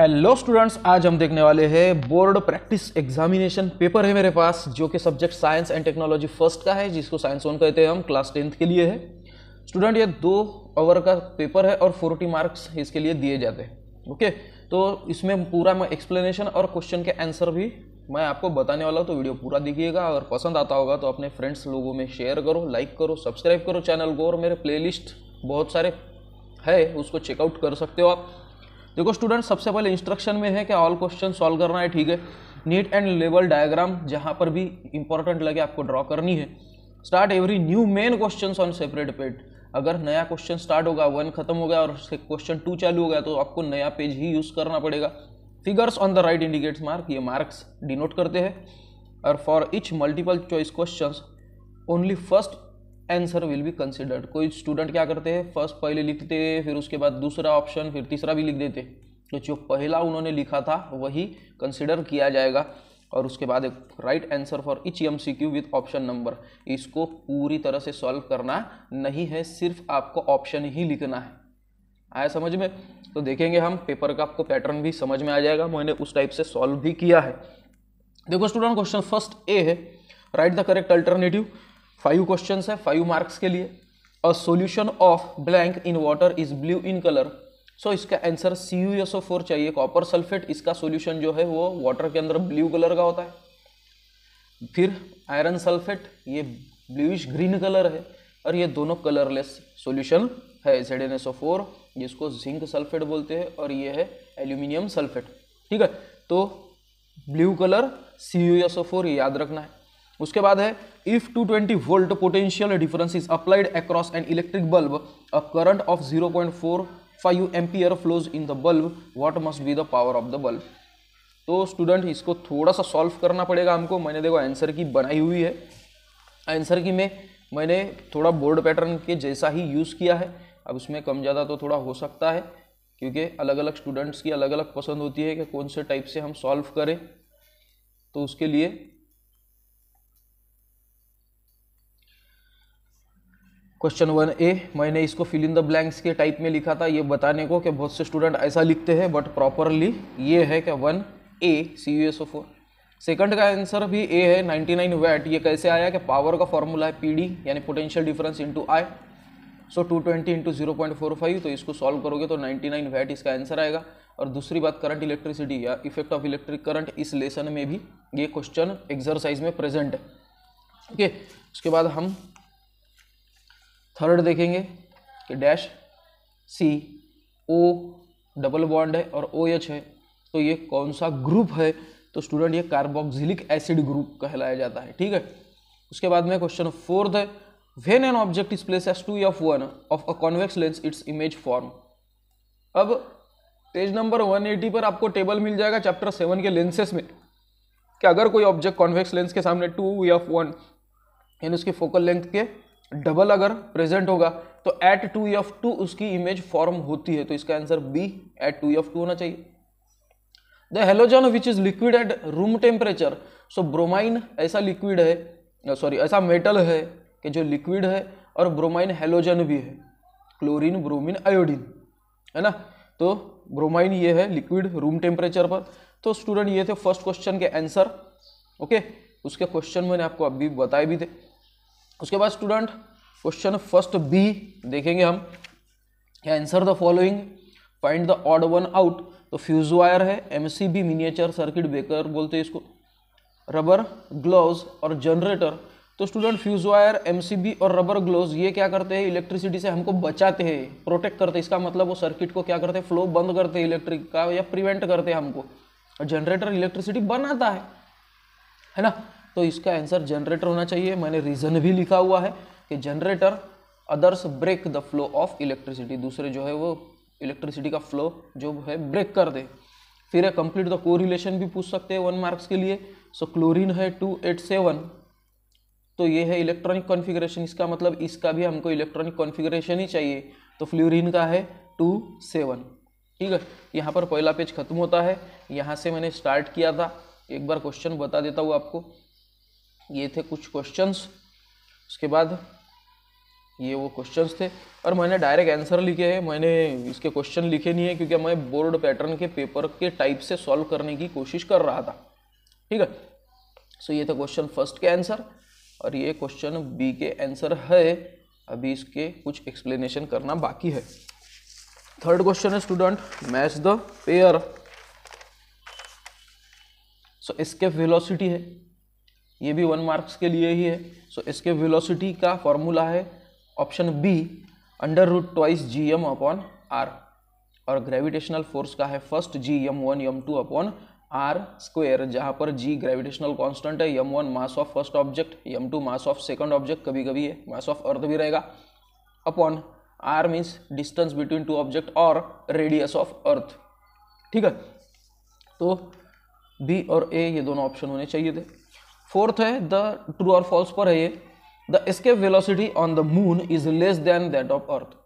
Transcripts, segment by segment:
Hello students आज हम देखने वाले हैं बोर्ड प्रैक्टिस एग्जामिनेशन पेपर है मेरे पास जो कि subject science and technology first का है जिसको साइंस वन कहते हैं हम क्लास टेंथ के लिए है स्टूडेंट ये दो ओवर का पेपर है और फोर्टी मार्क्स इसके लिए दिए जाते हैं ओके तो इसमें पूरा मैं एक्सप्लेनेशन और क्वेश्चन के आंसर भी मैं आपको बताने वाला हूँ तो वीडियो पूरा देखिएगा अगर पसंद आता होगा तो अपने फ्रेंड्स लोगों में शेयर करो लाइक करो सब्सक्राइब करो चैनल को और मेरे प्ले बहुत सारे है उसको चेकआउट कर सकते हो आप देखो स्टूडेंट सबसे पहले इंस्ट्रक्शन में है कि ऑल क्वेश्चन सॉल्व करना है ठीक है नीट एंड लेवल डायग्राम जहाँ पर भी इंपॉर्टेंट लगे आपको ड्रॉ करनी है start every new main question on separate page अगर नया क्वेश्चन स्टार्ट होगा वन खत्म हो गया और क्वेश्चन टू चालू हो गया तो आपको नया पेज ही यूज़ करना पड़ेगा figures on the right indicates mark ये मार्क्स डिनोट करते हैं और for each multiple choice question only first answer will be considered कोई स्टूडेंट क्या करते हैं फर्स्ट पहले लिखते फिर उसके बाद दूसरा ऑप्शन फिर तीसरा भी लिख देते तो जो पहला उन्होंने लिखा था वही कंसिडर किया जाएगा और उसके बाद एक right answer for each M C Q with option number इसको पूरी तरह से सॉल्व करना नहीं है सिर्फ आपको ऑप्शन ही लिखना है आया समझ में तो देखेंगे हम पेपर का आपको पैटर्न भी समझ में आ जाएगा मैंने उस टाइप से सॉल्व भी किया है देखो स्टूडेंट क्वेश्चन फर्स्ट ए है write the correct alternative five question है फाइव मार्क्स के लिए a solution of blank in water is blue in colour so इसका answer C U S O four चाहिए कॉपर सल्फेट इसका solution जो है वो वाटर के अंदर ब्लू कलर का होता है फिर आयरन सल्फेट ये ब्लूइश ग्रीन कलर है और ये दोनों कलरलेस सोल्यूशन है Z N S O four जिसको जिंक सल्फेट बोलते हैं और ये है एल्यूमिनियम सल्फेट ठीक है तो blue colour C U S O four याद रखना है उसके बाद है if 220 volt potential difference is applied across an electric bulb a current of point four P ampere flows in the bulb what must be the power of the bulb तो student इसको थोड़ा सा सॉल्व करना पड़ेगा हमको मैंने देखो answer की बनाई हुई है आंसर की में मैंने थोड़ा बोर्ड पैटर्न के जैसा ही यूज़ किया है अब उसमें कम ज़्यादा तो थोड़ा हो सकता है क्योंकि अलग अलग स्टूडेंट्स की अलग अलग पसंद होती है कि कौन से टाइप से हम सॉल्व करें तो उसके लिए क्वेश्चन वन ए मैंने इसको फिल इन द ब्लैंक्स के टाइप में लिखा था ये बताने को कि बहुत से स्टूडेंट ऐसा लिखते हैं बट प्रॉपरली ये है कि one A C U S O four second का आंसर भी ए है 99 वैट ये कैसे आया कि पावर का फॉर्मूला है पी डी यानी potential difference into I so two twenty into zero point four five तो इसको सॉल्व करोगे तो 99 वैट इसका आंसर आएगा और दूसरी बात करंट इलेक्ट्रिसिटी या इफेक्ट ऑफ इलेक्ट्रिक करंट इस लेसन में भी ये क्वेश्चन एक्सरसाइज में प्रेजेंट है ओके okay, उसके बाद हम थर्ड देखेंगे कि dash C O double bond है और ओ एच है तो ये कौन सा ग्रुप है तो स्टूडेंट ये कार्बोक्सिलिक एसिड ग्रुप कहलाया जाता है ठीक है उसके बाद में क्वेश्चन फोर्थ है when an object is placed two F one of a convex lens its image form अब पेज नंबर 180 पर आपको टेबल मिल जाएगा चैप्टर सेवन के लेंसेस में कि अगर कोई ऑब्जेक्ट कॉन्वेक्स लेंस के सामने टू एफ वन यानी उसके फोकल लेंथ के डबल अगर प्रेजेंट होगा तो एट टू एफ टू उसकी इमेज फॉर्म होती है तो इसका answer B at two F two होना चाहिए the halogen which is liquid at room temperature so bromine ऐसा लिक्विड है सॉरी ऐसा मेटल है कि जो लिक्विड है और ब्रोमाइन हेलोजन भी है क्लोरीन ब्रोमीन आयोडीन है ना तो ब्रोमाइन ये है लिक्विड रूम टेम्परेचर पर तो स्टूडेंट ये थे फर्स्ट क्वेश्चन के आंसर ओके उसके क्वेश्चन मैंने आपको अभी बताए भी थे उसके बाद स्टूडेंट क्वेश्चन फर्स्ट बी देखेंगे हम क्या answer the following find the odd one out तो फ्यूज वायर है M C B miniature circuit breaker बोलते हैं इसको रबर ग्लोव और जनरेटर तो student fuse wire M C B और रबर ग्लोव ये क्या करते हैं इलेक्ट्रिसिटी से हमको बचाते हैं प्रोटेक्ट करते हैं इसका मतलब वो सर्किट को क्या करते हैं फ्लो बंद करते हैं इलेक्ट्रिक का या प्रिवेंट करते हैं हमको और जनरेटर इलेक्ट्रिसिटी बनाता है है ना तो इसका आंसर जनरेटर होना चाहिए मैंने रीज़न भी लिखा हुआ है कि generator others break the flow of electricity दूसरे जो है वो इलेक्ट्रिसिटी का फ्लो जो है ब्रेक कर दे फिर है कंप्लीट द को रिलेशन भी पूछ सकते हैं वन मार्क्स के लिए सो so, क्लोरीन है टू एट सेवन तो ये है इलेक्ट्रॉनिक कॉन्फ़िगरेशन इसका मतलब इसका भी हमको इलेक्ट्रॉनिक कॉन्फ़िगरेशन ही चाहिए तो फ्लोरिन का है टू सेवन ठीक है यहाँ पर पहला पेज खत्म होता है यहाँ से मैंने स्टार्ट किया था एक बार क्वेश्चन बता देता हूँ आपको ये थे कुछ क्वेश्चंस उसके बाद ये वो क्वेश्चंस थे और मैंने डायरेक्ट आंसर लिखे हैं मैंने इसके क्वेश्चन लिखे नहीं है क्योंकि मैं बोर्ड पैटर्न के पेपर के टाइप से सॉल्व करने की कोशिश कर रहा था ठीक है सो ये था क्वेश्चन फर्स्ट के आंसर और ये क्वेश्चन बी के आंसर है अभी इसके कुछ एक्सप्लेनेशन करना बाकी है थर्ड क्वेश्चन है student match the pair so इसके वेलोसिटी है ये भी वन मार्क्स के लिए ही है सो इसके वेलोसिटी का फॉर्मूला है option B under root twice G M upon R और ग्रेविटेशनल फोर्स का है first G M one M two upon R square जहाँ पर जी ग्रेविटेशनल कांस्टेंट है M one mass of first object M two mass of second object कभी कभी है mass of earth भी रहेगा upon R means distance between two object और radius of earth ठीक है तो बी और ए ये दोनों ऑप्शन होने चाहिए थे फोर्थ है द ट्रू और फॉल्स पर है ये the escape velocity on the moon is less than that of earth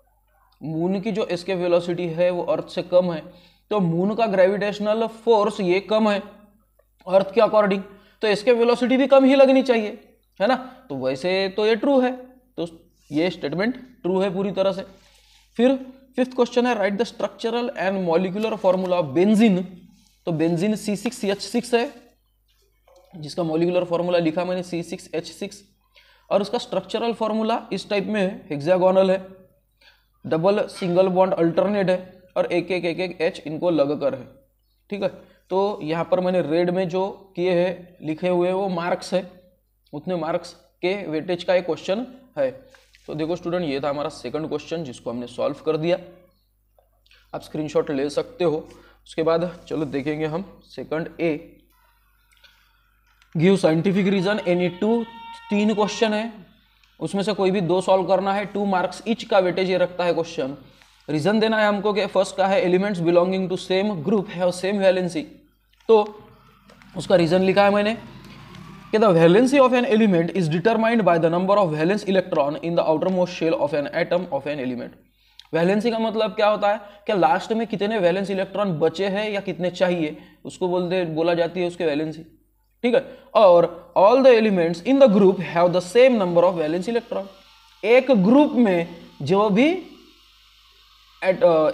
moon की जो एस्केप वेलोसिटी है वो अर्थ से कम है तो मून का ग्रेविटेशनल फोर्स ये कम है अर्थ के अकॉर्डिंग तो इसके वेलोसिटी भी कम ही लगनी चाहिए है ना तो वैसे तो ये ट्रू है तो ये स्टेटमेंट ट्रू है पूरी तरह से फिर फिफ्थ क्वेश्चन है write the structural and molecular formula of benzene तो benzene C six C H six है जिसका मोलिकुलर फार्मूला लिखा मैंने सी सिक्स एच सिक्स और उसका स्ट्रक्चरल फार्मूला इस टाइप में है हेक्सागोनल है डबल सिंगल बॉन्ड अल्टरनेट है और एक एक एक एक एच इनको लग कर है ठीक है तो यहाँ पर मैंने रेड में जो किए हैं लिखे हुए वो मार्क्स है उतने मार्क्स के वेटेज का एक क्वेश्चन है तो देखो स्टूडेंट ये था हमारा सेकंड क्वेश्चन जिसको हमने सॉल्व कर दिया आप स्क्रीनशॉट ले सकते हो उसके बाद चलो देखेंगे हम second A give scientific reason any two तीन क्वेश्चन है उसमें से कोई भी दो सॉल्व करना है टू मार्क्स इच का वेटेज ये रखता है क्वेश्चन रीजन देना है हमको कि फर्स्ट का है elements belonging to same group है और सेम वैलेंसी तो उसका रीजन लिखा है मैंने कि the valency of an element is determined by the number of valence electron in the outer most shell of an atom of an element valency का मतलब क्या होता है कि लास्ट में कितने वैलेंस इलेक्ट्रॉन बचे हैं या कितने चाहिए उसको बोलते बोला जाती है उसके वैलेंसी ठीक है और all the elements in the group have the same number of valence electron एक ग्रुप में जो भी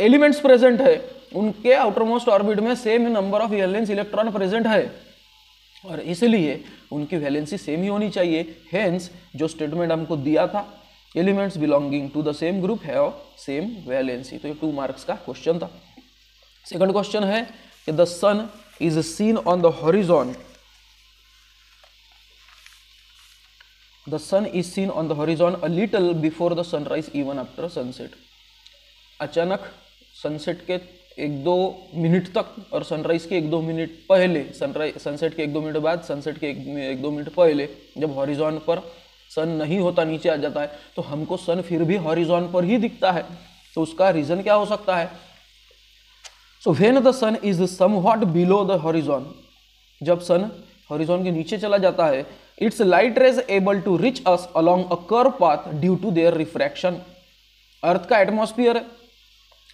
एलिमेंट्स प्रेजेंट uh, है उनके आउटरमोस्ट ऑर्बिट में same number of valence electron present है और इसलिए उनकी वैलेंसी सेम ही होनी चाहिए हेंस जो स्टेटमेंट हमको दिया था elements belonging to the same group have same valency तो ये टू मार्क्स का क्वेश्चन था सेकंड क्वेश्चन है कि the sun is seen on the horizon the sun is seen on the horizon a little before the sunrise even after sunset अचानक sunset के एक दो मिनट तक और सनराइज के एक दो मिनट पहले सनराइज सनसेट के एक दो मिनट बाद सनसेट के एक, एक दो मिनट पहले जब हॉरिजॉन पर सन नहीं होता नीचे आ जाता है तो हमको सन फिर भी हॉरिजॉन पर ही दिखता है तो उसका रीज़न क्या हो सकता है so when the sun is some below the horizon जब सन हॉरिजॉन के नीचे चला जाता है its light rays able to reach us along a curved path due to their refraction अर्थ का एटमॉस्फियर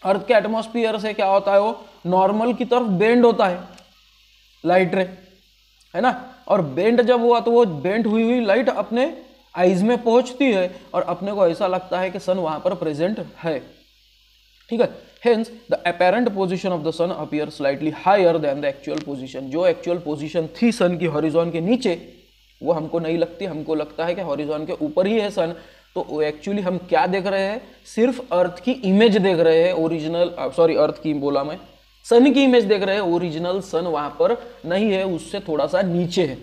अर्थ के एटमोस्फियर से क्या होता है वो नॉर्मल की तरफ बेंड होता है लाइट रे है ना और बेंड जब हुआ तो वो बेंड हुई हुई लाइट अपने आइज में पहुंचती है और अपने को ऐसा लगता है कि सन वहां पर प्रेजेंट है ठीक है hence the apparent position of the sun appear slightly higher than the actual position जो एक्चुअल पोजीशन थी सन की हॉरिजॉन के नीचे वो हमको नहीं लगती हमको लगता है कि हॉरिजॉन के ऊपर ही है सन तो एक्चुअली हम क्या देख रहे हैं सिर्फ अर्थ की इमेज देख रहे हैं ओरिजिनल सॉरी अर्थ की बोला मैं सन की इमेज देख रहे हैं ओरिजिनल सन वहां पर नहीं है उससे थोड़ा सा नीचे है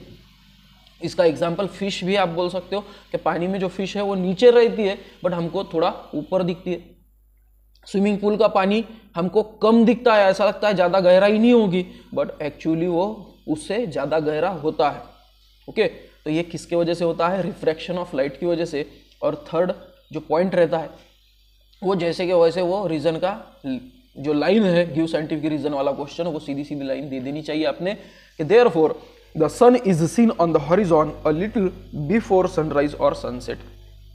इसका एग्जाम्पल फिश भी आप बोल सकते हो कि पानी में जो फिश है वो नीचे रहती है बट हमको थोड़ा ऊपर दिखती है स्विमिंग पूल का पानी हमको कम दिखता है ऐसा लगता है ज़्यादा गहराई नहीं होगी बट एक्चुअली वो उससे ज़्यादा गहरा होता है ओके तो ये किसके वजह से होता है रिफ्रैक्शन ऑफ लाइट की वजह से और थर्ड जो पॉइंट रहता है वो जैसे कि वैसे वो रीज़न का जो लाइन है गिव साइंटिफिक रीज़न वाला क्वेश्चन वो सीधी सीधी लाइन दे देनी चाहिए आपने कि therefore the sun is seen on the horizon a little before sunrise और सनसेट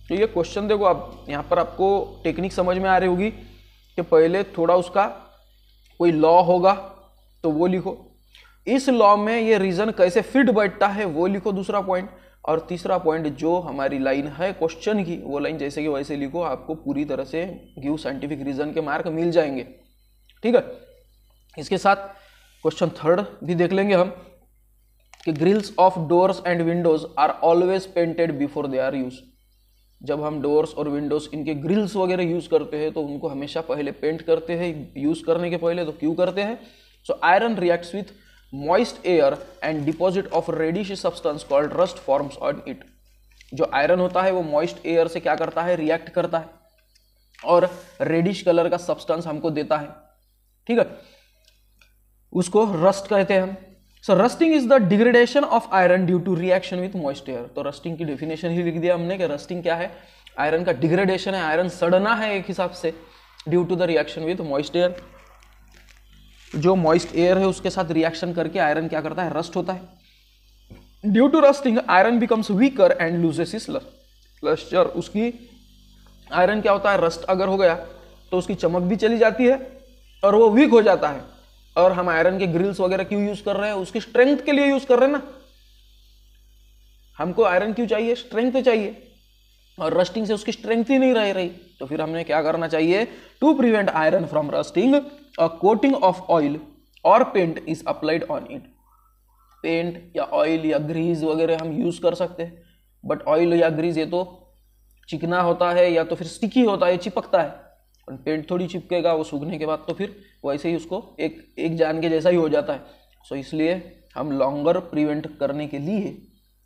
तो ये क्वेश्चन देखो आप यहाँ पर आपको टेक्निक समझ में आ रही होगी कि पहले थोड़ा उसका कोई लॉ होगा तो वो लिखो इस लॉ में ये रीजन कैसे फिट बैठता है वो लिखो दूसरा पॉइंट और तीसरा पॉइंट जो हमारी लाइन है क्वेश्चन की वो लाइन जैसे कि वैसे लिखो आपको पूरी तरह से गिव साइंटिफिक रीजन के मार्क मिल जाएंगे ठीक है इसके साथ क्वेश्चन थर्ड भी देख लेंगे हम कि grills of doors and windows are always painted before they are use जब हम डोर्स और विंडोज इनके ग्रिल्स वगैरह यूज़ करते हैं तो उनको हमेशा पहले पेंट करते हैं यूज़ करने के पहले तो क्यों करते हैं so iron reacts with moist air and deposit of reddish substance called rust forms on it जो आयरन होता है वो मॉइस्ट एयर से क्या करता है रिएक्ट करता है और रेडिश कलर का सब्सटेंस हमको देता है ठीक है उसको रस्ट कहते हैं so rusting is the degradation of iron due to reaction with moist air तो रस्टिंग की डेफिनेशन ही लिख दिया हमने कि रस्टिंग क्या है आयरन का डिग्रेडेशन है आयरन सड़ना है एक हिसाब से due to the reaction with moist air जो मॉइस्ट एयर है उसके साथ रिएक्शन करके आयरन क्या करता है रस्ट होता है due to rusting iron becomes weaker and loses is lustre उसकी आयरन क्या होता है रस्ट अगर हो गया तो उसकी चमक भी चली जाती है और वो वीक हो जाता है और हम आयरन के ग्रिल्स वगैरह क्यों यूज कर रहे हैं उसकी स्ट्रेंथ के लिए यूज कर रहे हैं ना हमको आयरन क्यों चाहिए स्ट्रेंथ चाहिए और रस्टिंग से उसकी स्ट्रेंथ ही नहीं रह रही तो फिर हमने क्या करना चाहिए to prevent iron from rusting a coating of oil और paint is applied on it paint या ऑयल या ग्रीज वगैरह हम यूज़ कर सकते हैं बट ऑयल या ग्रीज ये तो चिकना होता है या तो फिर स्टिकी होता है चिपकता है और पेंट थोड़ी चिपकेगा वो सूखने के बाद तो फिर वैसे ही उसको एक एक जान के जैसा ही हो जाता है सो so, इसलिए हम लॉन्गर प्रिवेंट करने के लिए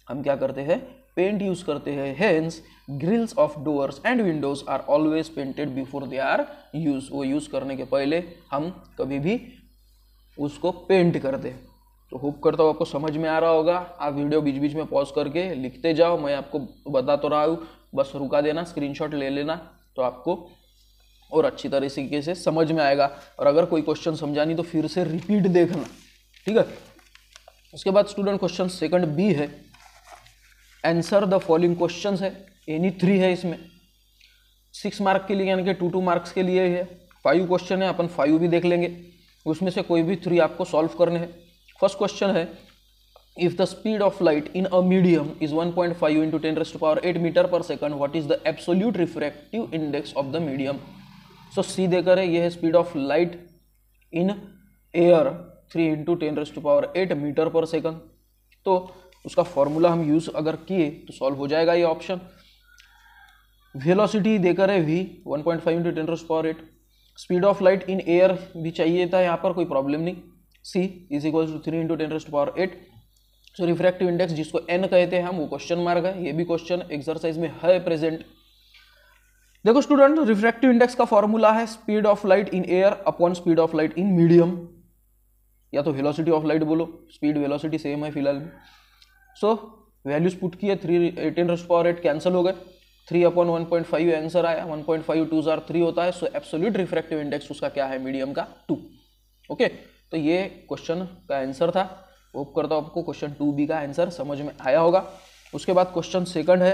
हम क्या करते हैं पेंट यूज करते हैं hence grills of doors and windows are always painted before they are use वो यूज करने के पहले हम कभी भी उसको पेंट कर दें तो होप करता हूँ आपको समझ में आ रहा होगा आप वीडियो बीच बीच में पॉज करके लिखते जाओ मैं आपको बता तो रहा हूँ बस रुका देना स्क्रीनशॉट ले लेना तो आपको और अच्छी तरीके से समझ में आएगा और अगर कोई क्वेश्चन समझा नहीं तो फिर से रिपीट देखना ठीक है उसके बाद स्टूडेंट क्वेश्चन सेकंड बी है आंसर द फॉलोइंग क्वेश्चन है एनी थ्री है इसमें सिक्स मार्क के लिए यानी कि टू टू मार्क्स के लिए है फाइव क्वेश्चन है अपन फाइव भी देख लेंगे उसमें से कोई भी थ्री आपको सॉल्व करने हैं फर्स्ट क्वेश्चन है if the speed of light in a medium is 1.5 point five into ten raised power eight metre per second what is the absolute refractive index of the medium so C देकर है यह है speed of light in air three into ten raised power eight metre per second तो उसका formula हम use अगर किए तो सॉल्व हो जाएगा ये ऑप्शन वेलोसिटी देकर है V 1.5 point five into ten power eight speed of light in air भी चाहिए था यहाँ पर कोई प्रॉब्लम नहीं C is equal to three into ten power eight so refractive index जिसको एन कहते हैं हम वो क्वेश्चन मार्क है ये भी क्वेश्चन एक्सरसाइज में है प्रेजेंट देखो स्टूडेंट रिफ्रैक्टिव इंडेक्स का फॉर्मूला है speed of light in air upon speed of light in medium या तो वेलोसिटी ऑफ लाइट बोलो स्पीड वेलोसिटी सेम है फिलहाल में सो वैल्यूज पुट किए three eighteen raised power eight cancel हो गए three upon one point five answer आया वन पॉइंट फाइव टू जार थ्री होता है सो एब्सोल्यूट रिफ्रैक्टिव इंडेक्स उसका क्या है मीडियम का टू ओके तो ये क्वेश्चन का आंसर था होप करता हूँ आपको क्वेश्चन टू बी का आंसर समझ में आया होगा उसके बाद क्वेश्चन सेकंड है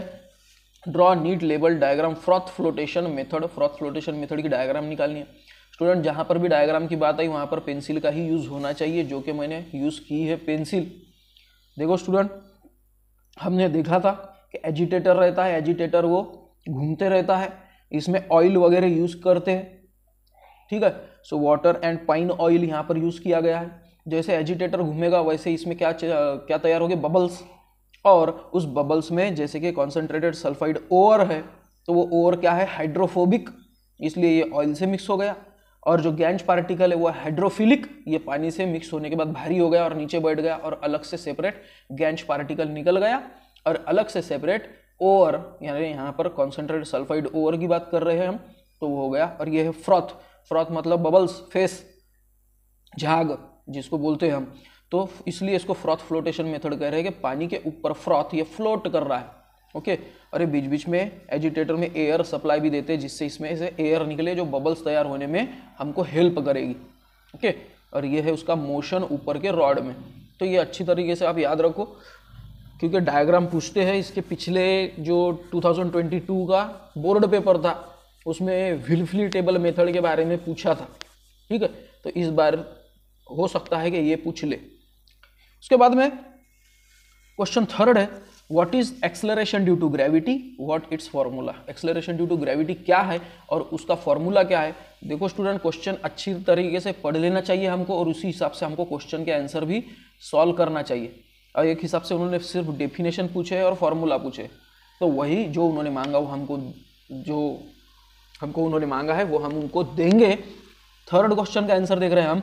draw neat label diagram froth flotation method froth flotation method की डायग्राम निकालनी है स्टूडेंट जहाँ पर भी डायग्राम की बात आई वहाँ पर पेंसिल का ही यूज़ होना चाहिए जो कि मैंने यूज़ की है पेंसिल देखो स्टूडेंट हमने देखा था कि एजिटेटर रहता है एजिटेटर वो घूमते रहता है इसमें ऑयल वगैरह यूज़ करते हैं ठीक है so water and pine oil यहाँ पर यूज़ किया गया है जैसे एजिटेटर घूमेगा वैसे इसमें क्या क्या तैयार हो गया बबल्स और उस बबल्स में जैसे कि कॉन्सेंट्रेटेड सल्फाइड ओवर है तो वो ओवर क्या है हाइड्रोफोबिक इसलिए ये ऑयल से मिक्स हो गया और जो गैंज पार्टिकल है वो हाइड्रोफिलिक ये पानी से मिक्स होने के बाद भारी हो गया और नीचे बैठ गया और अलग से सेपरेट गैंज पार्टिकल निकल गया और अलग से सेपरेट ओवर यानी यहाँ पर कॉन्सेंट्रेट सल्फाइड ओवर की बात कर रहे हैं हम तो वो हो गया और ये है फ्रॉथ फ्रॉथ मतलब बबल्स फेस झाग जिसको बोलते हैं हम तो इसलिए इसको फ्रॉथ फ्लोटेशन मेथड कह रहे हैं कि पानी के ऊपर फ्रॉथ ये फ्लोट कर रहा है ओके अरे बीच बीच में एजिटेटर में एयर सप्लाई भी देते हैं जिससे इसमें से एयर निकले जो बबल्स तैयार होने में हमको हेल्प करेगी ओके और ये है उसका मोशन ऊपर के रॉड में तो ये अच्छी तरीके से आप याद रखो क्योंकि डायग्राम पूछते हैं इसके पिछले जो 2022 का बोर्ड पेपर था उसमें विलफली टेबल मेथड के बारे में पूछा था ठीक है तो इस बार हो सकता है कि ये पूछ ले उसके बाद में क्वेश्चन थर्ड है what is acceleration due to gravity what its formula acceleration due to gravity क्या है और उसका फॉर्मूला क्या है देखो स्टूडेंट क्वेश्चन अच्छी तरीके से पढ़ लेना चाहिए हमको और उसी हिसाब से हमको क्वेश्चन के आंसर भी सॉल्व करना चाहिए और एक हिसाब से उन्होंने सिर्फ डेफिनेशन पूछे और फॉर्मूला पूछे तो वही जो उन्होंने मांगा वो हमको जो हमको उन्होंने मांगा है वो हम उनको देंगे थर्ड क्वेश्चन का आंसर देख रहे हैं हम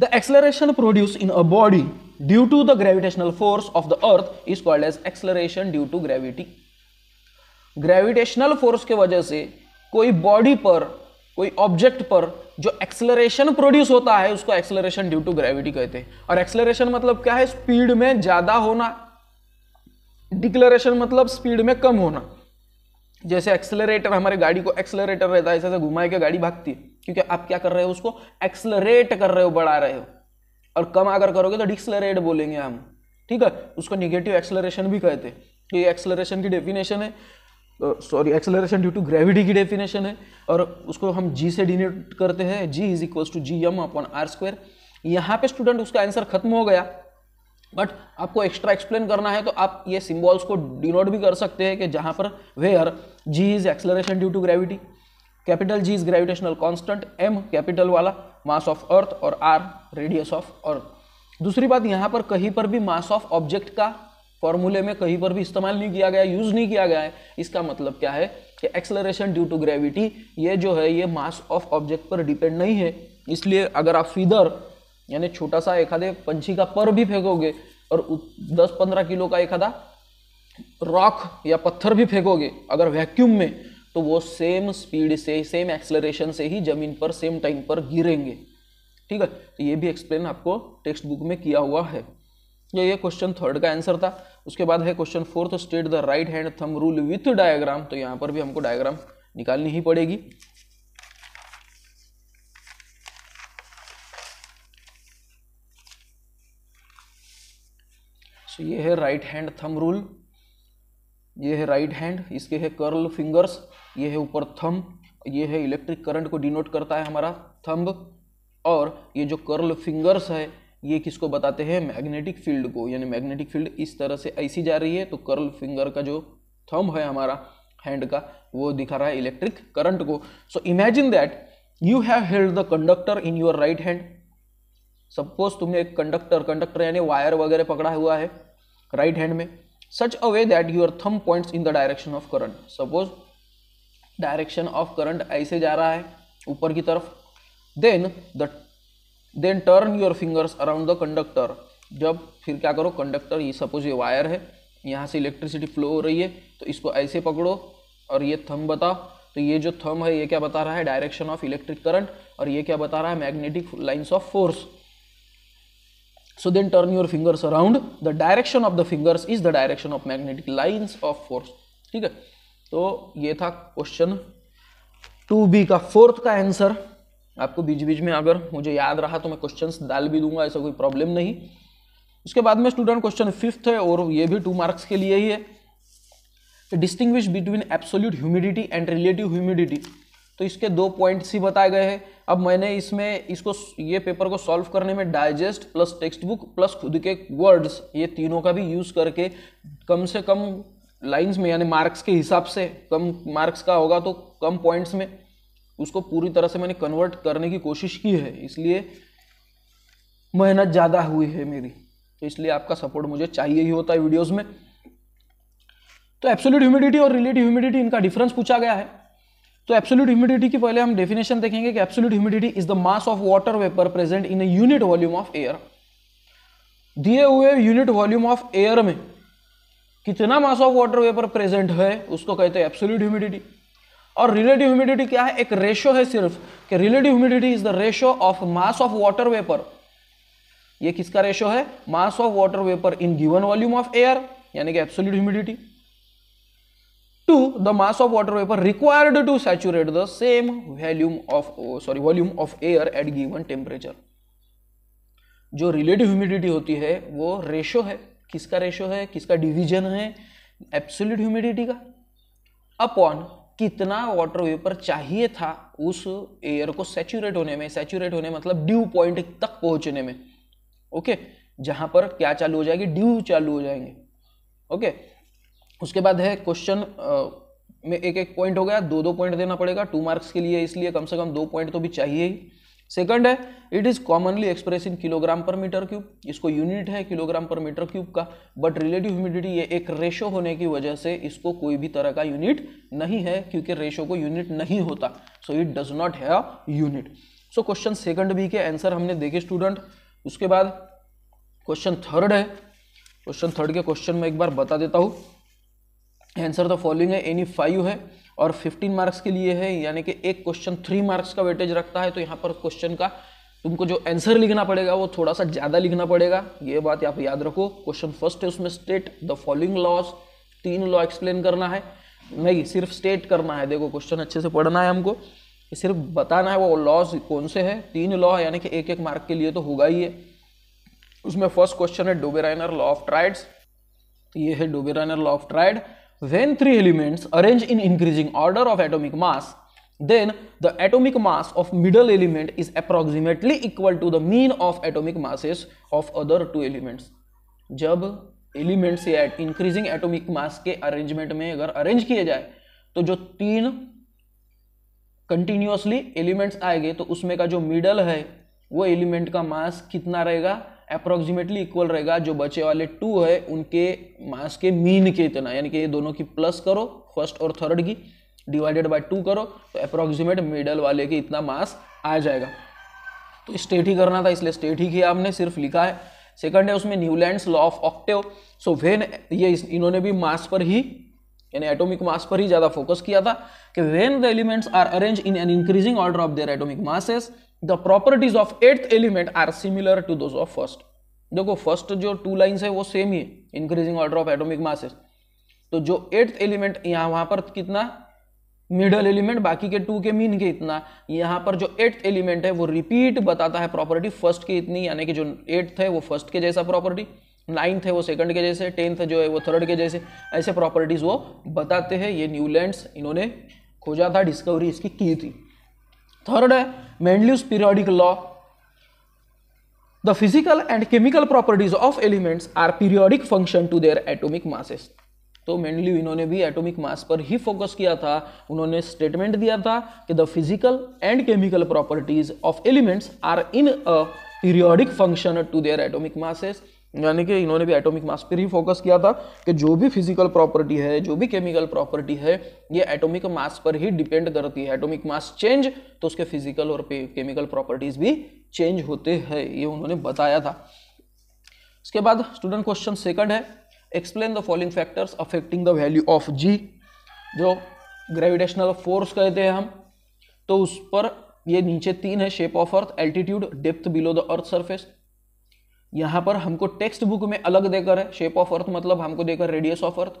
the acceleration produce in a body due to the gravitational force of the earth is called as acceleration due to gravity gravitational force के वजह से कोई बॉडी पर कोई ऑब्जेक्ट पर जो एक्सलरेशन प्रोड्यूस होता है उसको एक्सलरेशन ड्यू टू ग्रेविटी कहते हैं और एक्सलरेशन मतलब क्या है स्पीड में ज्यादा होना डिक्लरेशन मतलब स्पीड में कम होना जैसे एक्सलरेटर हमारे गाड़ी को एक्सलरेटर रहता है ऐसे घुमाए के गाड़ी भागती है क्योंकि आप क्या कर रहे हो उसको एक्सलरेट कर रहे हो बढ़ा रहे हो और कम अगर करोगे तो डिक्सलरेट बोलेंगे हम ठीक है उसको निगेटिव एक्सलरेशन भी कहते हैं ये एक्सलरेशन की डेफिनेशन है sorry acceleration due to gravity की डेफिनेशन है और उसको हम जी से डिनोट करते हैं G is equals to G M upon R square यहाँ पे स्टूडेंट उसका आंसर खत्म हो गया बट आपको एक्स्ट्रा एक्सप्लेन करना है तो आप ये सिम्बॉल्स को डिनोट भी कर सकते हैं कि जहाँ पर where G is acceleration due to gravity capital G is gravitational constant M capital वाला मास ऑफ अर्थ और आर रेडियस ऑफ और दूसरी बात यहाँ पर कहीं पर भी मास ऑफ ऑब्जेक्ट का फॉर्मूले में कहीं पर भी इस्तेमाल नहीं किया गया यूज नहीं किया गया है इसका मतलब क्या है कि एक्सलरेशन ड्यू टू ग्रेविटी ये जो है ये मास ऑफ ऑब्जेक्ट पर डिपेंड नहीं है इसलिए अगर आप फीदर यानी छोटा सा एक आधे पंछी का पर भी फेंकोगे और दस पंद्रह किलो का आधा रॉक या पत्थर भी फेंकोगे अगर वैक्यूम में तो वो सेम स्पीड से सेम एक्सलरेशन से ही जमीन पर सेम टाइम पर गिरेंगे ठीक है तो ये भी एक्सप्लेन आपको टेक्स्ट बुक में किया हुआ है या ये क्वेश्चन थर्ड का आंसर था उसके बाद है question fourth state the right hand thumb rule with diagram तो यहाँ पर भी हमको डायग्राम निकालनी ही पड़ेगी तो ये है राइट हैंड थम रूल ये है राइट हैंड इसके है कर्ल फिंगर्स ये है ऊपर थम ये है इलेक्ट्रिक करंट को डिनोट करता है हमारा थंब और ये जो कर्ल फिंगर्स है ये किसको बताते हैं मैग्नेटिक फील्ड को यानी मैग्नेटिक फील्ड इस तरह से ऐसी जा रही है तो कर्ल फिंगर का जो थम है हमारा हैंड का वो दिखा रहा है इलेक्ट्रिक करंट को so imagine that you have held the conductor in your right hand suppose तुमने एक कंडक्टर कंडक्टर यानी वायर वगैरह पकड़ा हुआ है राइट right हैंड में such a way that your thumb points in the direction of current suppose direction of current ऐसे जा रहा है ऊपर की तरफ then the then turn your fingers around the conductor जब फिर क्या करो कंडक्टर ये सपोज ये वायर है यहाँ से इलेक्ट्रिसिटी फ्लो हो रही है तो इसको ऐसे पकड़ो और ये थम बताओ तो ये जो थम है ये क्या बता रहा है डायरेक्शन ऑफ इलेक्ट्रिक करंट और ये क्या बता रहा है magnetic lines of force so then turn your fingers around the direction of the fingers is the direction of magnetic lines of force ठीक है तो ये था क्वेश्चन टू बी का फोर्थ का आंसर आपको बीच बीच में अगर मुझे याद रहा तो मैं क्वेश्चंस डाल भी दूंगा ऐसा कोई प्रॉब्लम नहीं उसके बाद में स्टूडेंट क्वेश्चन फिफ्थ है और ये भी टू मार्क्स के लिए ही है distinguish between absolute humidity and relative humidity तो इसके दो पॉइंट्स ही बताए गए हैं अब मैंने इसमें इसको ये पेपर को सॉल्व करने में digest plus textbook plus खुद के वर्ड्स ये तीनों का भी यूज़ करके कम से कम लाइंस में यानी मार्क्स के हिसाब से कम मार्क्स का होगा तो कम पॉइंट्स में उसको पूरी तरह से मैंने कन्वर्ट करने की कोशिश की है इसलिए मेहनत ज़्यादा हुई है मेरी तो इसलिए आपका सपोर्ट मुझे चाहिए ही होता है वीडियोज़ में तो एब्सोल्यूट ह्यूमिडिटी और रिलेटिव ह्यूमिडिटी इनका डिफरेंस पूछा गया है तो एब्सोल्यूट ह्यूमिडिटी की पहले हम डेफिनेशन देखेंगे कि absolute humidity is the mass of water vapour present in unit volume of air दिए हुए यूनिट वॉल्यूम ऑफ एयर में कितना mass of water vapour present है उसको कहते हैं एब्सोल्यूट ह्यूमिडिटी और रिलेटिव ह्यूमिडिटी क्या है एक रेशो है सिर्फ कि relative humidity is the ratio of mass of water vapour ये किसका रेशो है mass of water vapour in given volume of air यानी कि absolute humidity to the mass of water vapour required to saturate the same volume of sorry volume of air at given temperature जो relative humidity होती है वो ratio है किसका रेशो है किसका डिवीजन है एब्सोल्यूट ह्यूमिडिटी का अपॉन कितना वाटर वेपर चाहिए था उस एयर को सेचूरेट होने में सेचूरेट होने मतलब ड्यू पॉइंट तक पहुंचने में ओके जहां पर क्या चालू हो जाएगी ड्यू चालू हो जाएंगे ओके उसके बाद है क्वेश्चन में एक एक पॉइंट हो गया दो दो पॉइंट देना पड़ेगा टू मार्क्स के लिए इसलिए कम से कम दो पॉइंट तो भी चाहिए ही सेकंड है it is commonly express in kilogram per metre cube इसको यूनिट है किलोग्राम पर मीटर क्यूब का बट रिलेटिव ह्यूमिडिटी ये एक रेशो होने की वजह से इसको कोई भी तरह का यूनिट नहीं है क्योंकि रेशो को यूनिट नहीं होता सो इट डज नॉट है unit so question second B के आंसर हमने देखे स्टूडेंट उसके बाद क्वेश्चन थर्ड है क्वेश्चन थर्ड के क्वेश्चन में एक बार बता देता हूँ आंसर द फॉलोइंग है एनी फाइव है और 15 मार्क्स के लिए है यानी कि एक क्वेश्चन थ्री मार्क्स का वेटेज रखता है तो यहाँ पर क्वेश्चन का तुमको जो आंसर लिखना पड़ेगा वो थोड़ा सा ज़्यादा लिखना पड़ेगा ये बात आप याद रखो क्वेश्चन फर्स्ट है उसमें स्टेट द फॉलोइंग लॉज तीन लॉ एक्सप्लेन करना है नहीं सिर्फ स्टेट करना है देखो क्वेश्चन अच्छे से पढ़ना है हमको सिर्फ बताना है वो लॉज कौन से है तीन लॉ है यानी कि एक एक मार्क के लिए तो होगा ही है उसमें फर्स्ट क्वेश्चन है डोबेराइनर लॉ ऑफ ट्राइड्स ये है Dobereiner law of triad when three elements arrange in increasing order of atomic mass then the atomic mass of middle element is approximately equal to the mean of atomic masses of other two elements जब elements या increasing atomic mass के arrangement में अगर arrange किए जाए तो जो तीन कंटिन्यूसली एलिमेंट्स आएंगे तो उसमें का जो मिडल है वो एलिमेंट का मास कितना रहेगा अप्रोक्सीमेटली इक्वल रहेगा जो बचे वाले टू है उनके मास के मीन के इतना यानी कि ये दोनों की प्लस करो फर्स्ट और थर्ड की डिवाइडेड बाय टू करो तो अप्रोक्सीमेट मिडल वाले के इतना मास आ जाएगा तो स्टेट ही करना था इसलिए स्टेट ही किया आपने सिर्फ लिखा है सेकंड है उसमें Newland law of octave so when ये इन्होंने भी मास पर ही यानी एटॉमिक मास पर ही ज्यादा फोकस किया था कि when the elements are arrange in an increasing order of their atomic masses the properties of eighth element are similar to those of first देखो फर्स्ट जो टू लाइन्स है वो सेम ही है increasing order of atomic masses तो जो eighth element यहाँ वहां पर कितना मिडल एलिमेंट बाकी के टू के मीन के इतना यहाँ पर जो एट्थ एलिमेंट है वो रिपीट बताता है प्रॉपर्टी फर्स्ट की इतनी यानी कि जो एट्थ है वो फर्स्ट के जैसा प्रॉपर्टी नाइन्थ है वो सेकंड के जैसे टेंथ जो है वो थर्ड के जैसे ऐसे प्रॉपर्टीज वो बताते हैं ये न्यूलैंड्स इन्होंने खोजा था डिस्कवरी इसकी की थी थर्ड है Mendeleev periodic law the physical and chemical properties of elements are periodic function to their atomic masses तो मेनली इन्होंने भी एटॉमिक मास पर ही फोकस किया था उन्होंने स्टेटमेंट दिया था कि the physical and chemical properties of elements are in a periodic function to their atomic masses यानी कि इन्होंने भी एटॉमिक मास पर ही फोकस किया था कि जो भी फिजिकल प्रॉपर्टी है जो भी केमिकल प्रॉपर्टी है ये एटॉमिक मास पर ही डिपेंड करती है एटॉमिक मास चेंज तो उसके फिजिकल और केमिकल प्रॉपर्टीज भी चेंज होते हैं ये उन्होंने बताया था इसके बाद स्टूडेंट क्वेश्चन सेकंड है explain the following factors affecting the value of g जो ग्रेविटेशनल फोर्स कहते हैं हम तो उस पर ये नीचे तीन है shape of earth altitude depth below the earth surface यहाँ पर हमको टेक्स्ट बुक में अलग देकर है शेप ऑफ अर्थ मतलब हमको देकर रेडियस ऑफ अर्थ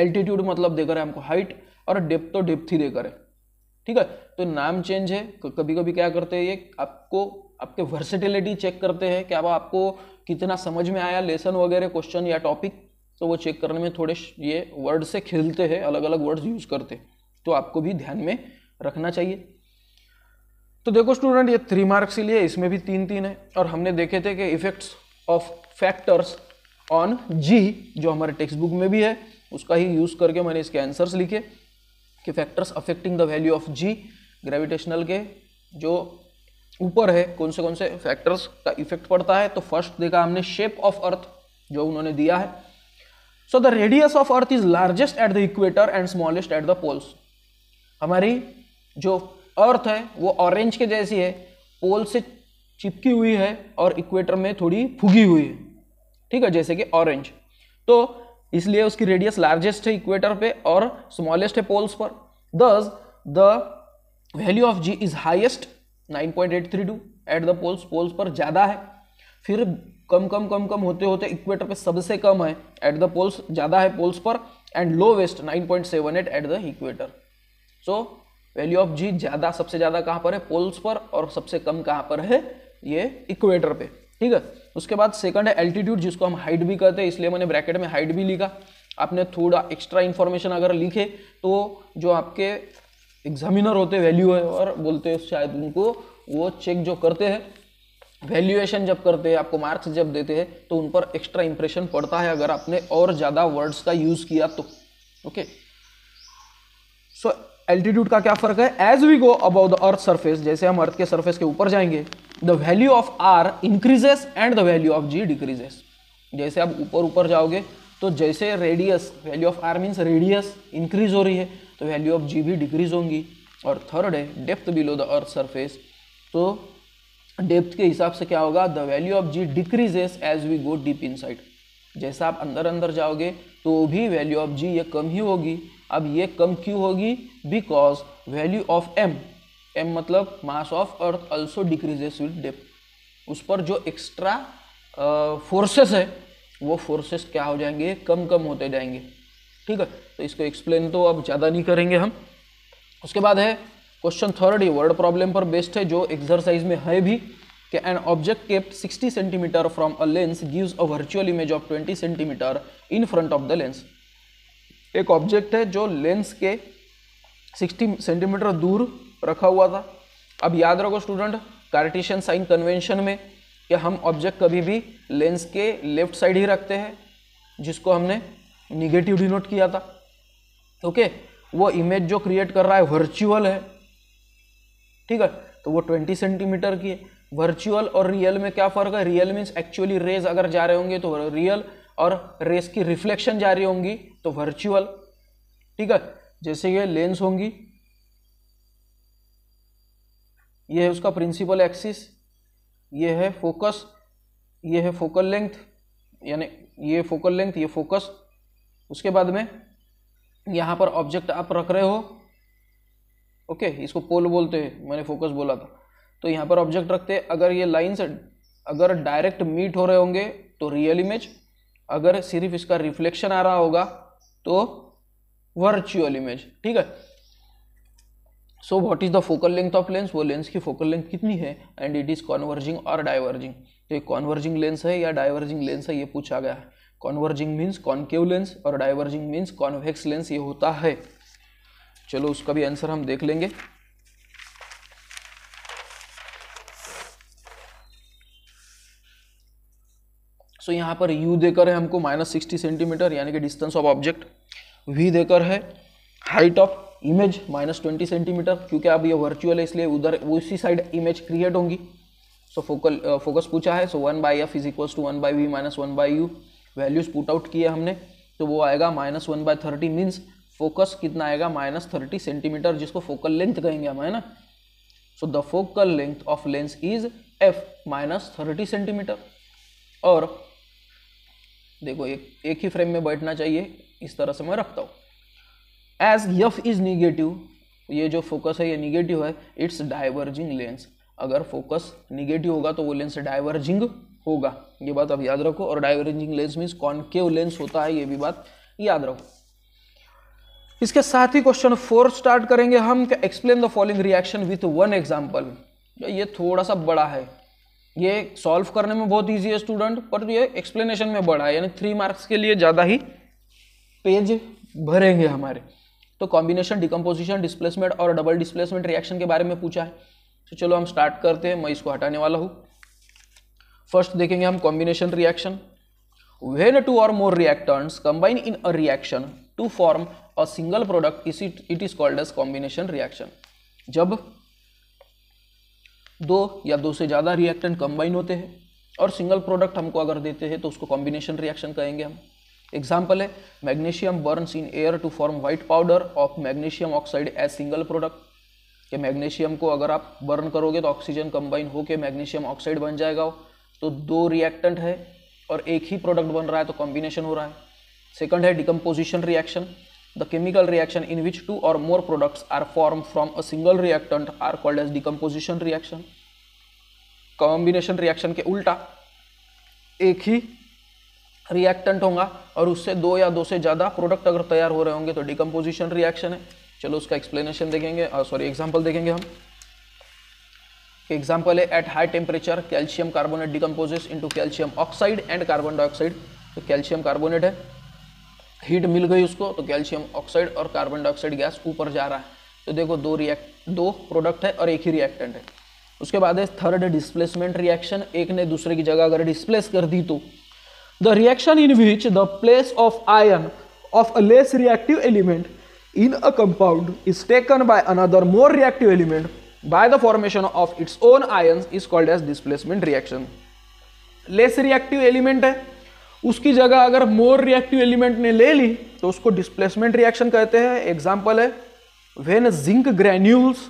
एल्टीट्यूड मतलब देकर है हमको हाइट और डेप्थ तो डेप्थ ही देकर है ठीक है तो नाम चेंज है कभी कभी क्या करते हैं ये आपको आपके वर्सेटिलिटी चेक करते हैं क्या आपको कितना समझ में आया लेसन वगैरह क्वेश्चन या टॉपिक तो वो चेक करने में थोड़े ये वर्ड से खेलते हैं अलग अलग वर्ड्स यूज करते तो आपको भी ध्यान में रखना चाहिए तो देखो स्टूडेंट ये थ्री मार्क्स के लिए इसमें भी तीन तीन है और हमने देखे थे कि effects of factors on g जो हमारे टेक्स्ट बुक में भी है उसका ही यूज़ करके मैंने इसके आंसर्स लिखे कि factors affecting the value of g gravitational के जो ऊपर है कौन से कौन से फैक्टर्स का इफेक्ट पड़ता है तो फर्स्ट देखा हमने शेप ऑफ अर्थ जो उन्होंने दिया है so the radius of earth is largest at the equator and smallest at the poles हमारी जो अर्थ है वो ऑरेंज के जैसी है पोल से चिपकी हुई है और इक्वेटर में थोड़ी फुगी हुई है ठीक है जैसे कि ऑरेंज तो इसलिए उसकी रेडियस लार्जेस्ट है इक्वेटर पे और स्मॉलेस्ट है पोल्स पर thus the value of g is highest 9.832 at the poles poles पर ज़्यादा है फिर कम कम कम कम होते होते इक्वेटर पे सबसे कम है एट द पोल्स ज़्यादा है पोल्स पर and lowest 9.78 at the equator so value of g ज्यादा सबसे ज्यादा कहां पर है पोल्स पर और सबसे कम कहां पर है ये इक्वेटर पे ठीक है उसके बाद सेकंड है एल्टीट्यूड जिसको हम हाइट भी कहते हैं इसलिए मैंने ब्रैकेट में हाइट भी लिखा आपने थोड़ा एक्स्ट्रा इन्फॉर्मेशन अगर लिखे तो जो आपके एग्जामिनर होते वैल्यू है और बोलते हैं शायद उनको वो चेक जो करते हैं वैल्यूएशन जब करते हैं आपको मार्क्स जब देते हैं तो उन पर एक्स्ट्रा इंप्रेशन पड़ता है अगर आपने और ज़्यादा वर्ड्स का यूज़ किया तो ओके सो एल्टीट्यूड का क्या फ़र्क है एज वी गो अब द अर्थ सर्फेस जैसे हम अर्थ के सर्फेस के ऊपर जाएंगे the value of r increases and the value of g decreases जैसे आप ऊपर ऊपर जाओगे तो जैसे radius value of r means radius increase हो रही है तो वैल्यू ऑफ जी भी डिक्रीज होंगी और थर्ड है depth below the earth surface तो डेप्थ के हिसाब से क्या होगा the value of g decreases as we go deep in जैसा आप अंदर अंदर जाओगे तो भी वैल्यू ऑफ जी ये कम ही होगी अब ये कम क्यों होगी because value of M M मतलब mass of earth also decreases with depth उस पर जो एक्स्ट्रा फोर्सेस है वो फोर्सेस क्या हो जाएंगे कम कम होते जाएंगे ठीक है तो इसको एक्सप्लेन तो अब ज़्यादा नहीं करेंगे हम उसके बाद है क्वेश्चन थर्ड ये वर्ड प्रॉब्लम पर बेस्ड है जो एक्सरसाइज में है भी कि an object kept 60 centimetre from a lens gives a virtual image of 20 centimetre in front of the lens एक ऑब्जेक्ट है जो लेंस के 60 सेंटीमीटर दूर रखा हुआ था अब याद रखो स्टूडेंट कार्टिशियन साइन कन्वेंशन में कि हम ऑब्जेक्ट कभी भी लेंस के लेफ्ट साइड ही रखते हैं जिसको हमने निगेटिव डिनोट किया था ओके वो इमेज जो क्रिएट कर रहा है वर्चुअल है ठीक है तो वो 20 सेंटीमीटर की है वर्चुअल और रियल में क्या फ़र्क है रियल मीन्स एक्चुअली रेज अगर जा रहे होंगे तो रियल और रेस की रिफ्लेक्शन जा रही होंगी तो वर्चुअल ठीक है जैसे ये लेंस होंगी ये है उसका प्रिंसिपल एक्सिस ये है फोकस ये है फोकल लेंथ यानी ये फोकल लेंथ ये फोकस उसके बाद में यहाँ पर ऑब्जेक्ट आप रख रहे हो ओके इसको पोल बोलते हैं मैंने फोकस बोला था तो यहाँ पर ऑब्जेक्ट रखते अगर ये लाइन्स अगर डायरेक्ट मीट हो रहे होंगे तो रियल इमेज अगर सिर्फ इसका रिफ्लेक्शन आ रहा होगा तो वर्चुअल इमेज ठीक है so what is the focal length of lens वो लेंस की फोकल लेंथ कितनी है एंड इट इज कॉन्वर्जिंग और डाइवर्जिंग तो ये कॉन्वर्जिंग लेंस है या डाइवर्जिंग लेंस है ये पूछा गया है कॉन्वर्जिंग मीन्स कॉन्केव लेंस और डाइवर्जिंग मीन्स कॉन्वेक्स लेंस ये होता है चलो उसका भी आंसर हम देख लेंगे सो यहाँ पर यू देकर है हमको माइनस सिक्सटी सेंटीमीटर यानी कि डिस्टेंस ऑफ ऑब्जेक्ट वी देकर है height of image minus twenty centimetre क्योंकि अब ये वर्चुअल है इसलिए उधर उसी साइड इमेज क्रिएट होंगी सो फोकल फोकस पूछा है so one by f is equals to one by v minus one by u values put out किए हमने तो वो आएगा minus one by thirty means focus कितना आएगा माइनस थर्टी सेंटीमीटर जिसको फोकल लेंथ कहेंगे हम है ना so the focal length of lens is f minus thirty centimetre और देखो एक एक ही फ्रेम में बैठना चाहिए इस तरह से मैं रखता हूँ एज यफ इज़ निगेटिव ये जो फोकस है ये निगेटिव है इट्स डाइवर्जिंग लेंस अगर फोकस निगेटिव होगा तो वो लेंस डाइवर्जिंग होगा ये बात आप याद रखो और diverging lens means concave lens होता है ये भी बात याद रखो इसके साथ ही क्वेश्चन फोर स्टार्ट करेंगे हम explain the following reaction with one example ये थोड़ा सा बड़ा है ये सॉल्व करने में बहुत ईजी है स्टूडेंट पर ये एक्सप्लेनेशन में बड़ा है यानी थ्री मार्क्स के लिए ज़्यादा ही पेज भरेंगे हमारे तो कॉम्बिनेशन डिकम्पोजिशन डिस्प्लेसमेंट और डबल डिस्प्लेसमेंट रिएक्शन के बारे में पूछा है तो चलो हम स्टार्ट करते हैं मैं इसको हटाने वाला हूँ फर्स्ट देखेंगे हम कॉम्बिनेशन रिएक्शन वेन टू और more reactors combine in a reaction to form a single product is it is called called combination reaction जब दो या दो से ज़्यादा रिएक्टेंट कंबाइन होते हैं और सिंगल प्रोडक्ट हमको अगर देते हैं तो उसको कॉम्बिनेशन रिएक्शन कहेंगे हम एग्जाम्पल है magnesium burns in air to form white powder of magnesium oxide as single product कि मैग्नीशियम को अगर आप बर्न करोगे तो ऑक्सीजन कंबाइन होकर मैग्नीशियम ऑक्साइड बन जाएगा तो दो रिएक्टेंट है और एक ही प्रोडक्ट बन रहा है तो कॉम्बिनेशन हो रहा है सेकंड है decomposition reaction The chemical reaction in which two or more products are formed from a single reactant are called as decomposition reaction. Combination reaction के उल्टा एक ही रिएक्टेंट होगा और उससे दो या दो से ज़्यादा प्रोडक्ट अगर तैयार हो रहे होंगे तो डिकम्पोजिशन रिएक्शन है चलो उसका एक्सप्लेनेशन देखेंगे और सॉरी एग्जाम्पल देखेंगे हम एग्जाम्पल है at high temperature calcium carbonate decomposes into calcium oxide and carbon dioxide तो कैल्शियम कार्बोनेट है हीट मिल गई उसको तो कैल्शियम ऑक्साइड और कार्बन डाइऑक्साइड गैस ऊपर जा रहा है तो देखो दो रिएक्ट दो प्रोडक्ट है और एक ही रिएक्टेंट है उसके बाद है थर्ड डिस्प्लेसमेंट रिएक्शन एक ने दूसरे की जगह अगर डिस्प्लेस कर दी तो the reaction in which the place of ion of a less reactive element in a compound is taken by another more reactive element by the formation of its own ion is called as displacement reaction less reactive element है उसकी जगह अगर मोर reactive element ने ले ली तो उसको displacement reaction कहते हैं एग्जाम्पल है when zinc granules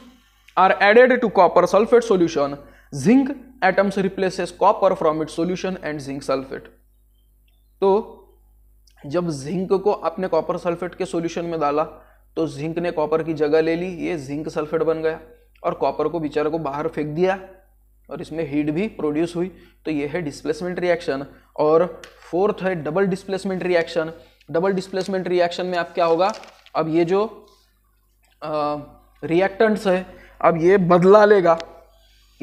are added to copper sulphate solution zinc atoms replaces copper from it solution and zinc sulphate तो जब जिंक को आपने कॉपर सल्फेट के सोल्यूशन में डाला तो जिंक ने कॉपर की जगह ले ली ये जिंक सल्फेट बन गया और कॉपर को बेचारे को बाहर फेंक दिया और इसमें हीट भी प्रोड्यूस हुई तो ये है डिस्प्लेसमेंट रिएक्शन और फोर्थ है double displacement reaction double displacement reaction में आप क्या होगा अब ये जो रिएक्टेंट्स है अब ये बदला लेगा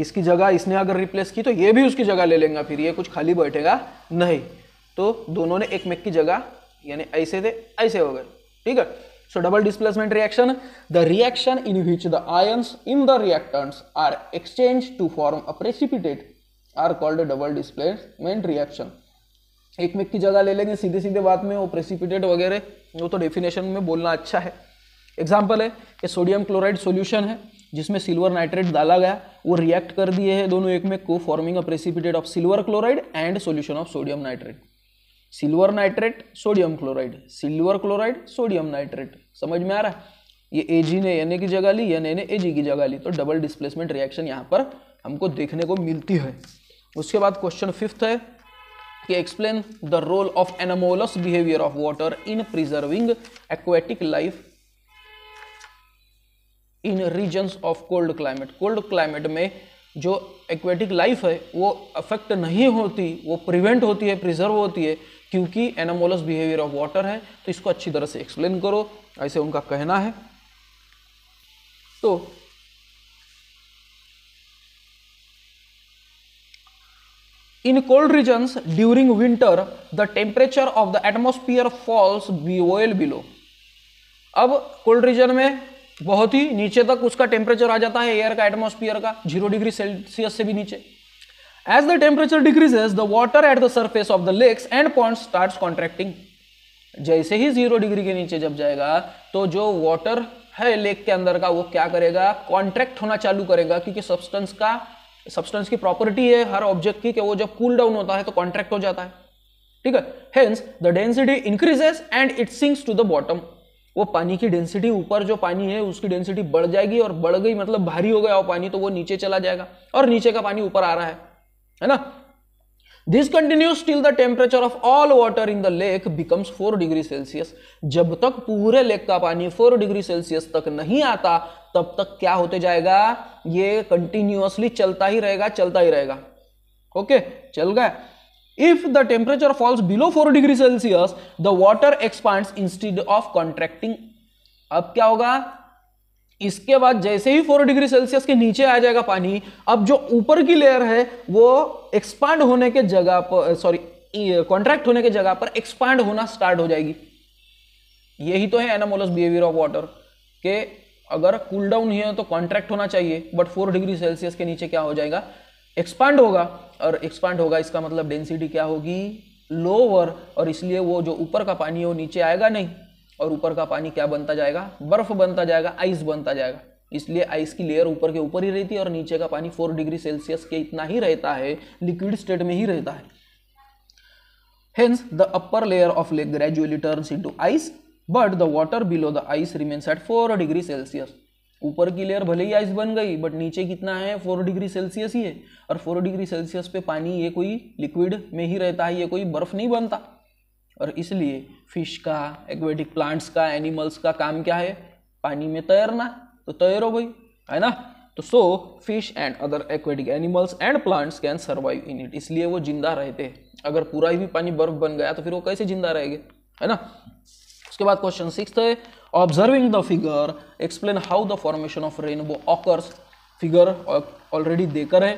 इसकी जगह इसने अगर रिप्लेस की तो ये भी उसकी जगह ले लेंगे फिर ये कुछ खाली बैठेगा नहीं तो दोनों ने एक मेक की जगह यानी ऐसे थे ऐसे हो गए ठीक है So double displacement reaction, the reaction in which the ions in the reactants are exchanged to form a precipitate are called a double displacement reaction. एक मिक की जगह ले लेंगे सीधे सीधे बात में वो प्रेसिपिटेट वगैरह वो तो डेफिनेशन में बोलना अच्छा है एग्जाम्पल है ये सोडियम क्लोराइड सोल्यूशन है जिसमें सिल्वर नाइट्रेट डाला गया वो रिएक्ट कर दिए हैं दोनों एक में को forming a precipitate of silver chloride and solution of sodium nitrate silver nitrate sodium chloride silver chloride sodium nitrate समझ में आ रहा है ये एजी ने एन की जगह ली एन ने एजी की जगह ली तो डबल डिस्प्लेसमेंट रिएक्शन यहाँ पर हमको देखने को मिलती है उसके बाद क्वेश्चन फिफ्थ है कि explain the role of anomalous behaviour of water in preserving aquatic life in regions of cold climate cold climate में जो एक्वेटिक लाइफ है वो अफेक्ट नहीं होती वो प्रिवेंट होती है प्रिजर्व होती है क्योंकि एनामोलस बिहेवियर ऑफ वाटर है तो इसको अच्छी तरह से एक्सप्लेन करो ऐसे उनका कहना है तो cold cold during winter the temperature of the atmosphere falls be well below अब कोल्ड रीजन में बहुत ही नीचे तक उसका टेम्परेचर आ जाता है एयर का एटमोस्फियर का जीरो डिग्री सेल्सियस से भी नीचे As the temperature decreases, the water at the surface of the lakes and point starts contracting. जैसे ही जीरो डिग्री के नीचे जब जाएगा तो जो वाटर है लेक के अंदर का वो क्या करेगा कॉन्ट्रैक्ट होना चालू करेगा क्योंकि सब्सटेंस का सब्सटेंस की प्रॉपर्टी है हर ऑब्जेक्ट की कि वो जब कूल डाउन होता है तो कॉन्ट्रैक्ट हो जाता है ठीक है hence the density increases and it sinks to the bottom वो पानी की डेंसिटी ऊपर जो पानी है उसकी डेंसिटी बढ़ जाएगी और बढ़ गई मतलब भारी हो गया वो पानी तो वो नीचे चला जाएगा और नीचे का पानी ऊपर आ रहा है है ना this continues till the temperature of all water in the lake becomes four degree Celsius जब तक पूरे लेक का पानी फोर डिग्री सेल्सियस तक नहीं आता तब तक क्या होते जाएगा ये कंटिन्यूअसली चलता ही रहेगा चलता ही रहेगा ओके okay, चल गए if the temperature falls below four degree Celsius the water expands instead of contracting अब क्या होगा इसके बाद जैसे ही फोर डिग्री सेल्सियस के नीचे आ जाएगा पानी अब जो ऊपर की लेयर है वो एक्सपांड होने के जगह पर सॉरी कॉन्ट्रैक्ट होने के जगह पर एक्सपांड होना स्टार्ट हो जाएगी यही तो है एनामोलस बिहेवियर ऑफ वाटर के अगर कूल डाउन ही है तो कॉन्ट्रैक्ट होना चाहिए बट फोर डिग्री सेल्सियस के नीचे क्या हो जाएगा एक्सपांड होगा और एक्सपांड होगा इसका मतलब डेंसिटी क्या होगी लोअर और इसलिए वो जो ऊपर का पानी है वो नीचे आएगा नहीं और ऊपर का पानी क्या बनता जाएगा बर्फ बनता जाएगा आइस बनता जाएगा इसलिए आइस की लेयर ऊपर के ऊपर ही रहती है और नीचे का पानी फोर डिग्री सेल्सियस के इतना ही रहता है लिक्विड स्टेट में ही रहता है hence the upper layer of lake gradually turns into ice but the water below the ice remains at four degree Celsius ऊपर की लेयर भले ही आइस बन गई बट नीचे कितना है फोर डिग्री सेल्सियस ही है और फोर डिग्री सेल्सियस पे पानी ये कोई लिक्विड में ही रहता है ये कोई बर्फ नहीं बनता और इसलिए फिश का एक्वेटिक प्लांट्स का एनिमल्स का काम क्या है पानी में तैरना तो तैरो भाई है ना तो so fish and other aquatic animals and plants can survive in it इसलिए वो जिंदा रहते हैं अगर पूरा ही पानी बर्फ बन गया तो फिर वो कैसे जिंदा रहेगा है ना उसके बाद क्वेश्चन सिक्स uh, है observing the figure explain how the formation of rainbow occurs figure already देकर है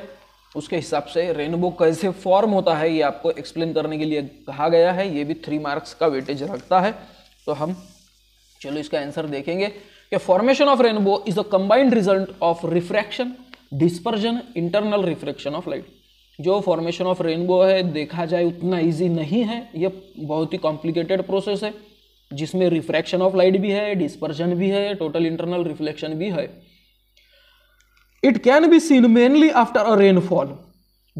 उसके हिसाब से रेनबो कैसे फॉर्म होता है ये आपको एक्सप्लेन करने के लिए कहा गया है ये भी थ्री मार्क्स का वेटेज रखता है तो हम चलो इसका आंसर देखेंगे कि formation of rainbow is a combined result of refraction dispersion internal refraction of light जो फॉर्मेशन ऑफ रेनबो है देखा जाए उतना ईजी नहीं है ये बहुत ही कॉम्प्लिकेटेड प्रोसेस है जिसमें रिफ्रैक्शन ऑफ लाइट भी है डिस्पर्जन भी है टोटल इंटरनल रिफ्लेक्शन भी है it can be seen mainly after a rainfall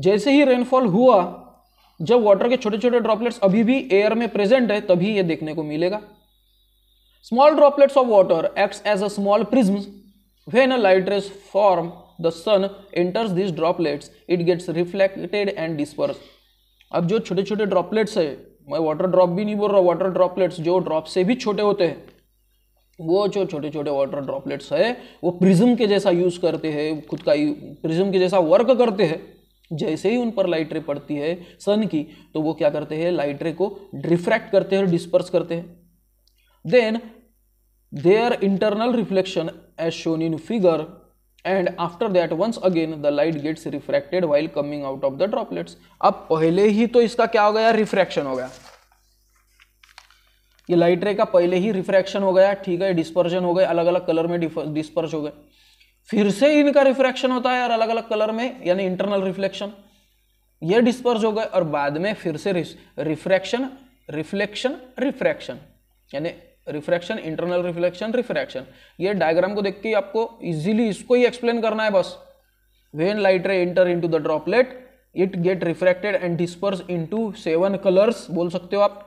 जैसे ही रेनफॉल हुआ जब वाटर के छोटे छोटे ड्रॉपलेट्स अभी भी एयर में प्रेजेंट है तभी ये देखने को मिलेगा small droplets of water act as a small prism when a light rays from the sun enters this droplets it gets reflected and disperse अब जो छोटे छोटे ड्रॉपलेट्स है मैं वाटर ड्रॉप भी नहीं बोल रहा वाटर ड्रॉपलेट्स जो ड्रॉप से भी छोटे होते हैं वो जो छोटे छोटे वाटर ड्रॉपलेट्स है वो प्रिज्म के जैसा यूज़ करते हैं खुद का प्रिज्म के जैसा वर्क करते हैं जैसे ही उन पर लाइट रे पड़ती है सन की तो वो क्या करते हैं लाइट रे को रिफ्रैक्ट करते हैं डिस्पर्स करते हैं then there internal reflection as shown in figure and after that once again the light gets refracted while coming out of the droplets अब पहले ही तो इसका क्या हो गया रिफ्रैक्शन हो गया ये लाइट रे का पहले ही रिफ्रैक्शन हो गया ठीक है डिस्पर्जन हो गए अलग अलग कलर में डिस्पर्ज हो गए फिर से इनका रिफ्रैक्शन होता है और अलग अलग कलर में यानी इंटरनल रिफ्लेक्शन ये डिस्पर्ज हो गए और बाद में फिर से रिफ्रैक्शन रिफ्लेक्शन रिफ्रैक्शन यानी रिफ्रैक्शन इंटरनल रिफ्लेक्शन रिफ्रैक्शन ये डायग्राम को देख के आपको इजीली इसको ही एक्सप्लेन करना है बस when light ray enter the droplet it get get and disperse into seven colours बोल सकते हो आप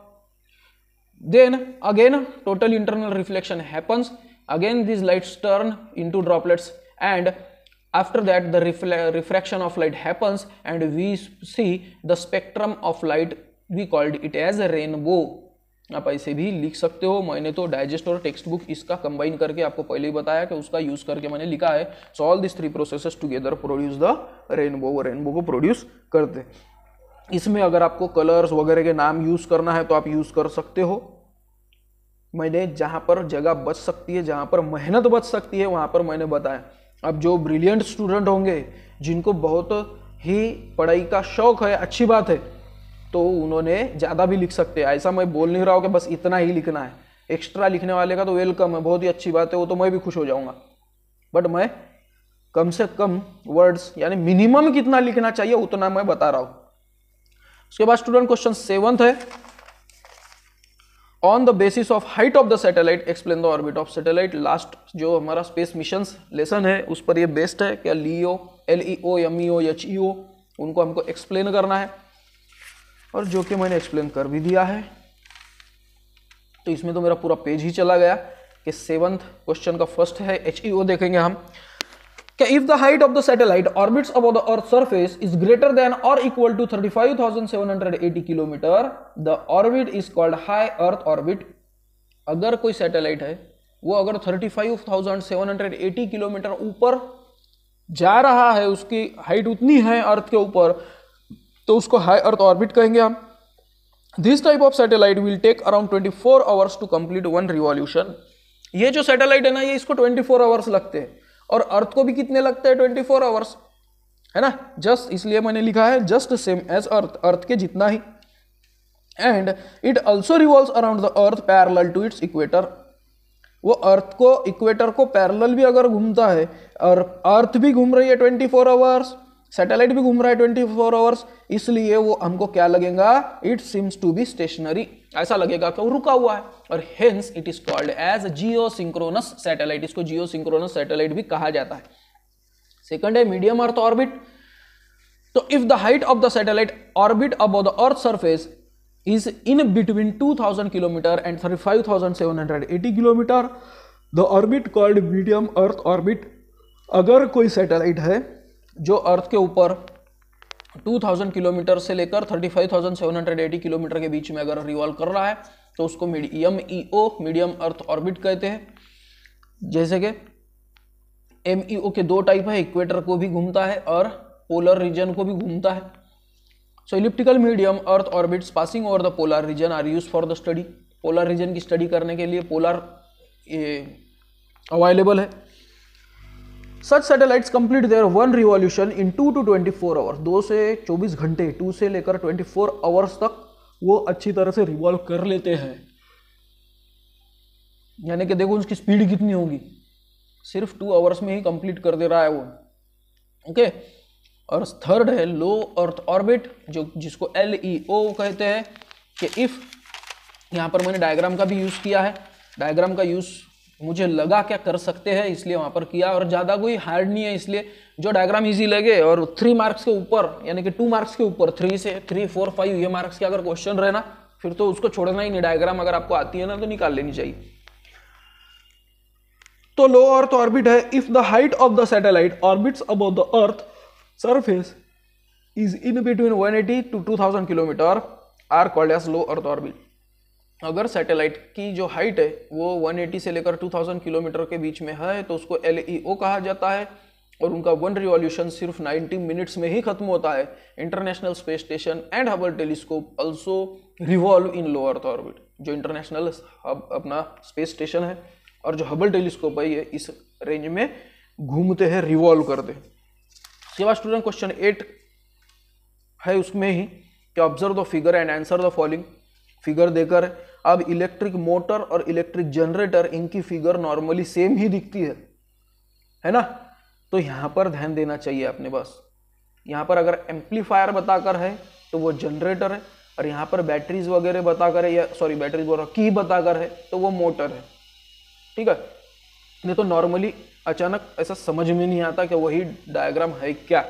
Then again total internal reflection happens. Again these lights turn into droplets and after that the refraction of light happens and we see the spectrum of light we called it as a rainbow. आप ऐसे भी लिख सकते हो मैंने तो digest और text book इसका कंबाइन करके आपको पहले ही बताया कि उसका यूज करके मैंने लिखा है so all this three processes together produce the rainbow rainbow को प्रोड्यूस करते इसमें अगर आपको कलर्स वगैरह के नाम यूज़ करना है तो आप यूज़ कर सकते हो मैंने जहाँ पर जगह बच सकती है जहाँ पर मेहनत बच सकती है वहाँ पर मैंने बताया अब जो ब्रिलियंट स्टूडेंट होंगे जिनको बहुत ही पढ़ाई का शौक है अच्छी बात है तो उन्होंने ज़्यादा भी लिख सकते हैं ऐसा मैं बोल नहीं रहा हूँ कि बस इतना ही लिखना है एक्स्ट्रा लिखने वाले का तो वेलकम है बहुत ही अच्छी बात है वो तो मैं भी खुश हो जाऊँगा बट मैं कम से कम वर्ड्स यानी मिनिमम कितना लिखना चाहिए उतना मैं बता रहा हूँ उसके बाद स्टूडेंट क्वेश्चन सेवंथ है on the basis of height of the satellite explain the orbit of satellite last जो हमारा स्पेस मिशन लेसन है उस पर ये बेस्ड है क्या LEO L E O M E O H E O उनको हमको एक्सप्लेन करना है और जो कि मैंने एक्सप्लेन कर भी दिया है तो इसमें तो मेरा पूरा पेज ही चला गया कि सेवंथ क्वेश्चन का फर्स्ट है एच ई ओ देखेंगे हम कि if the height of the satellite orbits above the earth surface is greater than और equal to 35,780 kilometre the orbit is called high earth orbit अगर कोई सैटेलाइट है वो अगर 35,780 किलोमीटर ऊपर जा रहा है उसकी हाइट उतनी है अर्थ के ऊपर तो उसको हाई अर्थ ऑर्बिट कहेंगे हम this type of satellite will take around 24 hours to complete one revolution ये जो सैटेलाइट है ना ये इसको 24 आवर्स लगते हैं और अर्थ को भी कितने लगते हैं ट्वेंटी फोर आवर्स है ना जस्ट इसलिए मैंने लिखा है just same as earth earth के जितना ही and it also revolve around the earth parallel to its equator वो अर्थ को इक्वेटर को पैरल भी अगर घूमता है और अर्थ भी घूम रही है ट्वेंटी फोर आवर्स सैटेलाइट भी घूम रहा है ट्वेंटी फोर आवर्स इसलिए वो हमको क्या लगेगा it seems to be stationary ऐसा लगेगा कि वो रुका हुआ है और hence it is called as geosynchronous satellite इसको जियो सिंक्रोनस सैटेलाइट भी कहा जाता है सेकंड है मीडियम अर्थ ऑर्बिट तो if the height of the satellite orbit above the earth surface is in between 2000 km and 35780 kilometre the orbit called medium earth orbit अगर कोई satellite है जो अर्थ के ऊपर 2000 किलोमीटर से लेकर 35,780 किलोमीटर के बीच में अगर रिवॉल्व कर रहा है तो उसको medium O e medium earth orbit कहते हैं जैसे कि एम e के दो टाइप है इक्वेटर को भी घूमता है और पोलर रीजन को भी घूमता है so elliptical medium earth orbit passing over the polar region are use for the study polar region की स्टडी करने के लिए पोलर अवेलेबल है such satellites complete their one revolution in two to twenty four hours दो से चौबीस घंटे to से लेकर ट्वेंटी फोर आवर्स तक वो अच्छी तरह से रिवॉल्व कर लेते हैं यानी कि देखो उसकी स्पीड कितनी होगी सिर्फ टू आवर्स में ही कंप्लीट कर दे रहा है वो ओके और थर्ड है लो अर्थ ऑर्बिट जो जिसको एल ई ओ कहते हैं कि इफ़ यहाँ पर मैंने डायग्राम का भी यूज़ किया है डायग्राम का यूज़ मुझे लगा क्या कर सकते हैं इसलिए वहाँ पर किया और ज़्यादा कोई हार्ड नहीं है इसलिए जो डायग्राम इजी लगे और थ्री मार्क्स के ऊपर यानी कि टू मार्क्स के ऊपर थ्री से थ्री फोर फाइव ये मार्क्स के अगर क्वेश्चन रहे ना फिर तो उसको छोड़ना ही नहीं डायग्राम अगर आपको आती है ना तो निकाल लेनी चाहिए तो लो अर्थ ऑर्बिट है if the height of the satellite orbits above the earth surface is in between one two two kilometre are called as low earth orbit अगर सैटेलाइट की जो हाइट है वो 180 से लेकर 2000 किलोमीटर के बीच में है तो उसको एल e कहा जाता है और उनका वन रिवॉल्यूशन सिर्फ 90 मिनट्स में ही खत्म होता है international space station and Hubble telescope also revolve in low earth orbit जो इंटरनेशनल हब अपना स्पेस स्टेशन है और जो हबल टेलीस्कोप है ये इस रेंज में घूमते हैं रिवॉल्व करते हैं बाद स्टूडेंट क्वेश्चन एट है उसमें ही कि observe the figure and answer the following figure देकर अब इलेक्ट्रिक मोटर और इलेक्ट्रिक जनरेटर इनकी फिगर नॉर्मली सेम ही दिखती है है ना तो यहां पर ध्यान देना चाहिए अपने बस यहाँ पर अगर एम्पलीफायर बताकर है तो वो जनरेटर है और यहां पर बैटरीज वगैरह बताकर है या सॉरी बैटरीज बोल रहा की बताकर है तो वो मोटर है ठीक है नहीं तो नॉर्मली अचानक ऐसा समझ में नहीं आता कि वही डायग्राम है क्या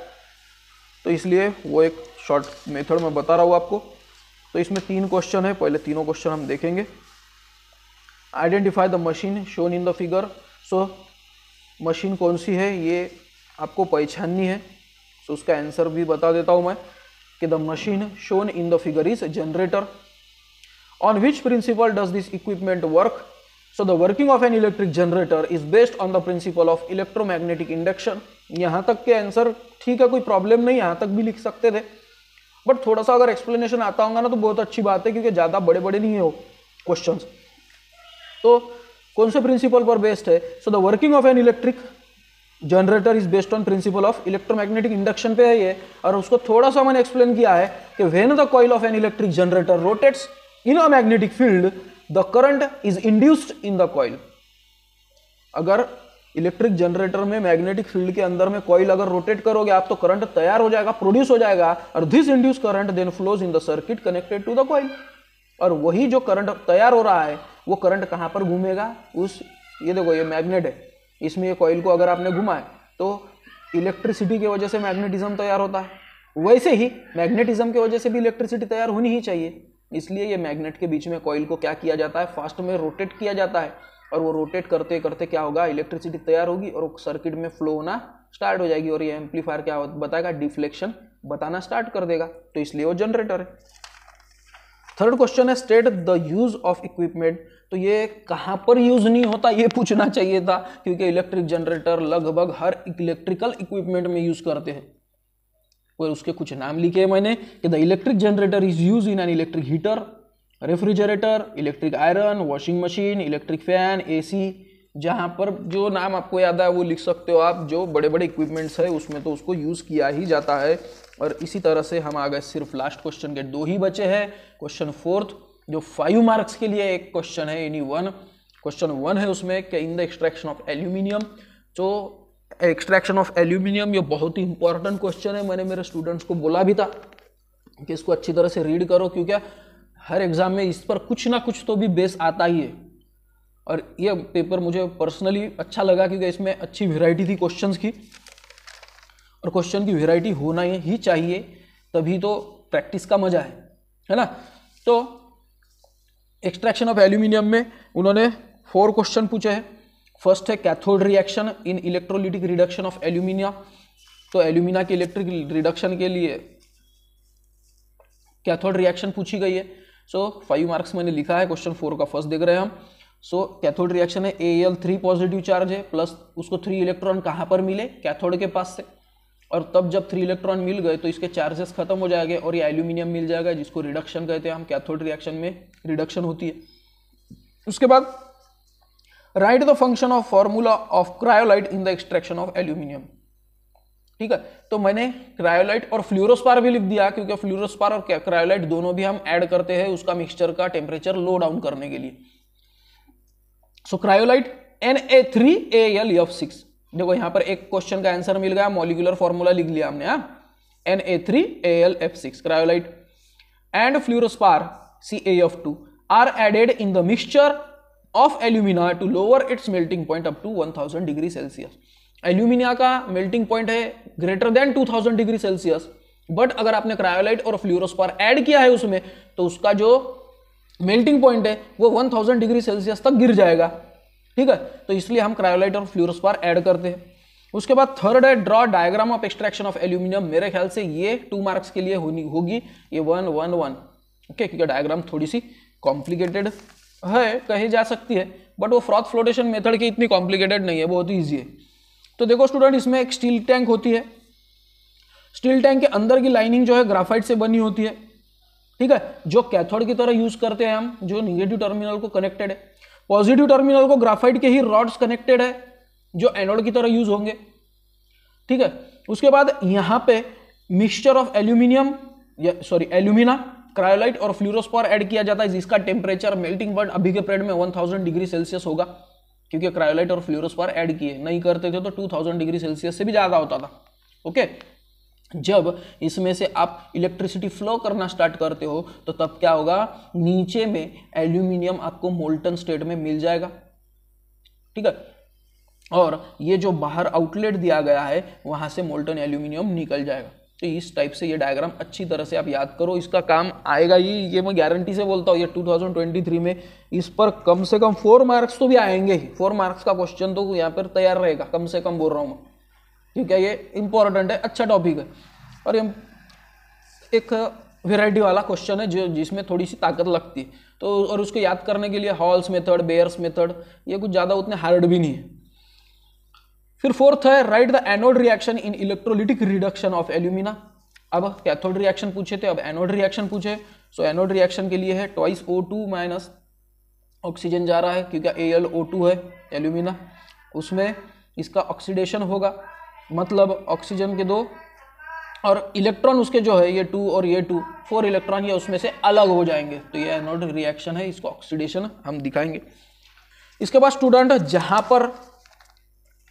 तो इसलिए वो एक शॉर्ट मेथड में बता रहा हूँ आपको तो इसमें तीन क्वेश्चन है पहले तीनों क्वेश्चन हम देखेंगे identify the machine shown in the figure so machine कौन सी है ये आपको पहचाननी है सो so, उसका आंसर भी बता देता हूँ मैं कि the machine shown in the figure is generator on which principle does this equipment work so the working of an electric generator is based on the principle of electromagnetic induction यहाँ तक के answer ठीक है कोई problem नहीं यहाँ तक भी लिख सकते थे बट थोड़ा सा अगर एक्सप्लेनेशन आता होगा ना तो बहुत अच्छी बात है क्योंकि ज़्यादा बड़े बड़े नहीं हो क्वेश्चन तो कौन से प्रिंसिपल पर बेस्ड है so the working of an electric generator is based on principle of electromagnetic induction पे है ये और उसको थोड़ा सा मैंने एक्सप्लेन किया है कि when the coil of an electric generator rotates in a magnetic field the current is induced in the coil अगर इलेक्ट्रिक जनरेटर में मैग्नेटिक फील्ड के अंदर में कॉइल अगर रोटेट करोगे आप तो करंट तैयार हो जाएगा प्रोड्यूस हो जाएगा और this induce current then flows in the circuit connected to the coil और वही जो करंट तैयार हो रहा है वो करंट कहाँ पर घूमेगा उस ये देखो ये मैग्नेट है इसमें ये कॉइल को अगर आपने घुमाए तो इलेक्ट्रिसिटी की वजह से मैग्नेटिज्म तैयार होता है वैसे ही मैग्नेटिज्म की वजह से भी इलेक्ट्रिसिटी तैयार होनी ही चाहिए इसलिए ये मैग्नेट के बीच में कॉइल को क्या किया जाता है फास्ट में रोटेट किया जाता है और वो रोटेट करते करते क्या होगा इलेक्ट्रिसिटी तैयार होगी और सर्किट में फ्लो होना स्टार्ट हो जाएगी और ये एम्पलीफायर क्या बताएगा डिफ्लेक्शन बताना स्टार्ट कर देगा तो इसलिए वो जनरेटर है थर्ड क्वेश्चन है state the use of equipment तो ये कहाँ पर यूज नहीं होता ये पूछना चाहिए था क्योंकि इलेक्ट्रिक जनरेटर लगभग हर इलेक्ट्रिकल इक्विपमेंट में यूज करते हैं और उसके कुछ नाम लिखे मैंने कि the electric generator is use in an electric heater refrigerator electric iron washing machine electric fan AC जहाँ पर जो नाम आपको याद है वो लिख सकते हो आप जो बड़े बड़े इक्विपमेंट्स है उसमें तो उसको यूज़ किया ही जाता है और इसी तरह से हम आ गए सिर्फ लास्ट क्वेश्चन के दो ही बचे हैं क्वेश्चन फोर्थ जो फाइव मार्क्स के लिए एक क्वेश्चन है एनी वन क्वेश्चन वन है उसमें कि in the extraction of aluminium तो एक्सट्रैक्शन ऑफ एल्यूमिनियम ये बहुत ही इंपॉर्टेंट क्वेश्चन है मैंने मेरे स्टूडेंट्स को बोला भी था कि इसको अच्छी तरह से रीड करो क्योंकि हर एग्ज़ाम में इस पर कुछ ना कुछ तो भी बेस आता ही है और ये पेपर मुझे पर्सनली अच्छा लगा क्योंकि इसमें अच्छी वेराइटी थी क्वेश्चंस की और क्वेश्चन की वेराइटी होना ही चाहिए तभी तो प्रैक्टिस का मज़ा है है ना तो एक्सट्रैक्शन ऑफ एल्यूमिनियम में उन्होंने फोर क्वेश्चन पूछे हैं फर्स्ट है cathode reaction in electrolytic reduction of alumina तो एल्यूमिना के इलेक्ट्रिक रिडक्शन के लिए कैथोड रिएक्शन पूछी गई है सो फाइव मार्क्स मैंने लिखा है क्वेश्चन फोर का फर्स्ट देख रहे हैं हम सो कैथोड रिएक्शन है A L three positive charge है प्लस उसको थ्री इलेक्ट्रॉन कहाँ पर मिले कैथोड के पास से और तब जब थ्री इलेक्ट्रॉन मिल गए तो इसके चार्जेस खत्म हो जाएंगे और ये एल्यूमिनियम मिल जाएगा जिसको रिडक्शन कहते हैं हम कैथोड रिएक्शन में रिडक्शन होती है उसके बाद right the function of formula of cryolite in the extraction of aluminium ठीक है तो मैंने क्रायोलाइट और फ्लोरोस्पार भी लिख दिया क्योंकि फ्लोरोस्पार और क्रायोलाइट दोनों भी हम ऐड करते हैं उसका मिक्सचर का टेम्परेचर लो डाउन करने के लिए so cryolite N A three A L F six देखो यहां पर एक क्वेश्चन का आंसर मिल गया मॉलिकुलर फॉर्मूला लिख लिया हमने N A three A L F six cryolite and fluorospar C A F two are added in the mixture of alumina to lower its melting point up to thousand degree Celsius alumina का melting point है greater than 2000 degree Celsius but अगर आपने cryolite और फ्लोरोस्पार add किया है उसमें तो उसका जो मेल्टिंग पॉइंट है वो 1000 डिग्री सेल्सियस तक गिर जाएगा ठीक है तो इसलिए हम क्रायोलाइट और फ्लोरोस्पार ऐड करते हैं उसके बाद थर्ड है draw diagram of extraction of aluminium मेरे ख्याल से ये टू मार्क्स के लिए होनी होगी ये वन वन वन ओके क्योंकि डायग्राम थोड़ी सी कॉम्प्लिकेटेड है कही जा सकती है बट वो फ्रॉथ फ्लोटेशन मेथड की इतनी कॉम्प्लिकेटेड नहीं है बहुत ईजी है तो देखो स्टूडेंट इसमें एक स्टील टैंक होती है स्टील टैंक के अंदर की लाइनिंग जो है ग्राफाइट से बनी होती है ठीक है जो कैथोड की तरह यूज करते हैं हम जो निगेटिव टर्मिनल को कनेक्टेड है पॉजिटिव टर्मिनल को ग्राफाइट के ही रॉड्स कनेक्टेड है जो एनोड की तरह यूज होंगे ठीक है उसके बाद यहां पे mixture of aluminium sorry alumina cryolite और फ्लूरोस्पॉर ऐड किया जाता है जिसका टेम्परेचर मेल्टिंग पॉइंट अभी के पीरियड में 1000 डिग्री सेल्सियस होगा क्योंकि क्रायोलाइट और फ्लोरोस्पार ऐड किए नहीं करते थे तो 2000 डिग्री सेल्सियस से भी ज़्यादा होता था ओके जब इसमें से आप इलेक्ट्रिसिटी फ्लो करना स्टार्ट करते हो तो तब क्या होगा नीचे में एल्यूमिनियम आपको मोल्टन स्टेट में मिल जाएगा ठीक है और ये जो बाहर आउटलेट दिया गया है वहाँ से मोल्टन एल्यूमिनियम निकल जाएगा तो इस टाइप से ये डायग्राम अच्छी तरह से आप याद करो इसका काम आएगा ही ये मैं गारंटी से बोलता हूँ ये 2023 में इस पर कम से कम फोर मार्क्स तो भी आएंगे ही फोर मार्क्स का क्वेश्चन तो यहाँ पर तैयार रहेगा कम से कम बोल रहा हूँ मैं ठीक है ये इंपॉर्टेंट है अच्छा टॉपिक है और ये एक वेराइटी वाला क्वेश्चन है जो जिसमें थोड़ी सी ताकत लगती है तो और उसको याद करने के लिए हॉल्स मेथड बेयर्स मेथड ये कुछ ज़्यादा उतने हार्ड भी नहीं है फिर फोर्थ है write the anode reaction in electrolytic reduction of alumina अब कैथोड रिएक्शन पूछे थे अब एनोड रिएक्शन पूछे सो एनोड रिएक्शन के लिए है twice O two minus oxygen जा रहा है क्योंकि ए एल ओ टू है एल्यूमिना उसमें इसका ऑक्सीडेशन होगा मतलब ऑक्सीजन के दो और इलेक्ट्रॉन उसके जो है ये टू और ये टू फोर इलेक्ट्रॉन ये उसमें से अलग हो जाएंगे तो ये एनोड रिएक्शन है इसको ऑक्सीडेशन हम दिखाएंगे इसके बाद स्टूडेंट जहाँ पर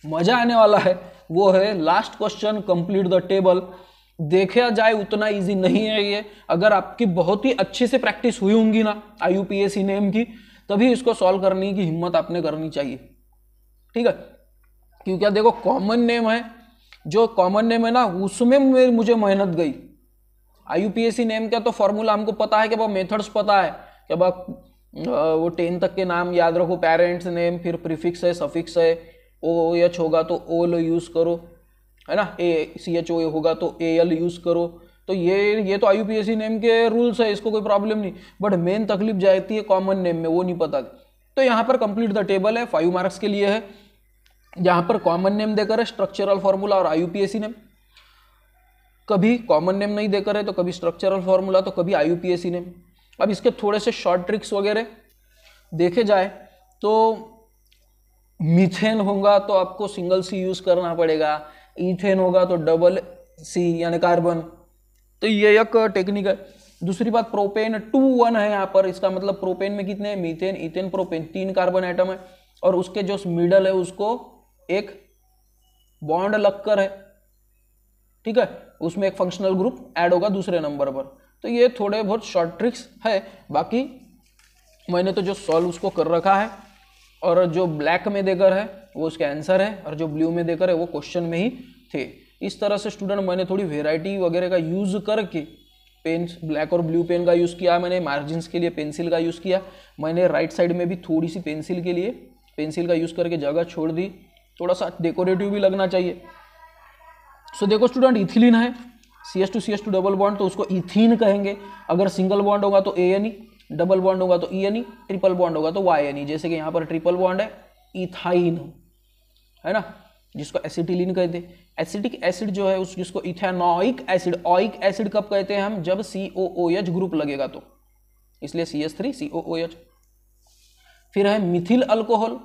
मजा आने वाला है वो है last question complete the table देखा जाए उतना इजी नहीं है ये अगर आपकी बहुत ही अच्छे से प्रैक्टिस हुई होंगी ना I U P S C name की तभी इसको सॉल्व करने की हिम्मत आपने करनी चाहिए ठीक है क्योंकि देखो कॉमन नेम है जो कॉमन नेम है ना उसमें मुझे मेहनत गई I U P S C name का तो फॉर्मूला हमको पता है कि भाई मेथड्स पता है कि भाई वो टेन तक के नाम याद रखो पेरेंट्स नेम फिर प्रीफिक्स है सफिक्स है ओ एच होगा तो ओ एल यूज़ करो है ना ए सी एच ओ होगा तो ए एल यूज़ करो तो ये ये तो आई नेम के रूल्स है इसको कोई प्रॉब्लम नहीं बट मेन तकलीफ जाती है कॉमन नेम में वो नहीं पता तो यहाँ पर कंप्लीट द टेबल है फाइव मार्क्स के लिए है यहाँ पर कॉमन नेम देकर है स्ट्रक्चरल फॉर्मूला और आई नेम कभी कॉमन नेम नहीं देकर है तो कभी स्ट्रक्चरल फॉर्मूला तो कभी आई नेम अब इसके थोड़े से शॉर्ट ट्रिक्स वगैरह देखे जाए तो मीथेन होगा तो आपको सिंगल सी यूज करना पड़ेगा ईथेन होगा तो डबल सी यानी कार्बन तो ये एक टेक्निक है दूसरी बात प्रोपेन टू वन है यहाँ पर इसका मतलब प्रोपेन में कितने हैं मीथेन इथेन प्रोपेन तीन कार्बन आइटम है और उसके जो मिडल है उसको एक बॉन्ड लगकर है ठीक है उसमें एक फंक्शनल ग्रुप ऐड होगा दूसरे नंबर पर तो ये थोड़े बहुत शॉर्ट ट्रिक्स है बाकी मैंने तो जो सॉल्व उसको कर रखा है और जो ब्लैक में देकर है वो उसके आंसर है और जो ब्लू में देकर है वो क्वेश्चन में ही थे इस तरह से स्टूडेंट मैंने थोड़ी वेराइटी वगैरह का यूज़ करके पेन ब्लैक और ब्लू पेन का यूज़ किया मैंने मार्जिन के लिए पेंसिल का यूज़ किया मैंने राइट साइड में भी थोड़ी सी पेंसिल के लिए पेंसिल का यूज़ करके जगह छोड़ दी थोड़ा सा डेकोरेटिव भी लगना चाहिए सो देखो स्टूडेंट इथिलीन है C S two C S two double bond तो उसको इथिन कहेंगे अगर सिंगल बॉन्ड होगा तो A N E double bond होगा तो E N E triple bond होगा तो वाई एन ई जैसे कि यहाँ पर ट्रिपल बॉन्ड है इथाइन है ना जिसको एसिटिलीन कहते हैं एसिटिक एसिड जो है उस जिसको इथेनोइक एसिड ऑइक एसिड कब कहते हैं हम जब सी ओ ओ एच ग्रुप लगेगा तो इसलिए C S three C O O H फिर है methyl alcohol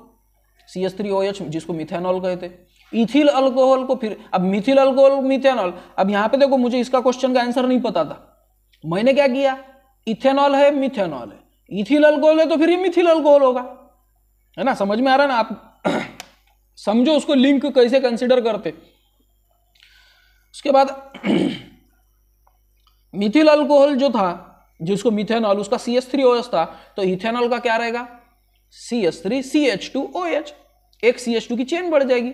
C S three O H जिसको मिथेनॉल कहते हैं इथिल अल्कोहल को फिर अब मिथिल अल्कोहल मिथेनॉल अब यहाँ पे देखो मुझे इसका क्वेश्चन का आंसर नहीं पता था मैंने क्या किया इथेनॉल है मिथेनॉल है इथिल अल्कोहल है तो फिर ये मिथिल अल्कोहल होगा है ना समझ में आ रहा ना आप समझो उसको लिंक कैसे कंसिडर करते उसके बाद मिथिल अल्कोहल जो था जिसको मिथेनॉल उसका C S three O S था तो इथेनॉल का क्या रहेगा C S three C H two O H एक सी एच टू की चेन बढ़ जाएगी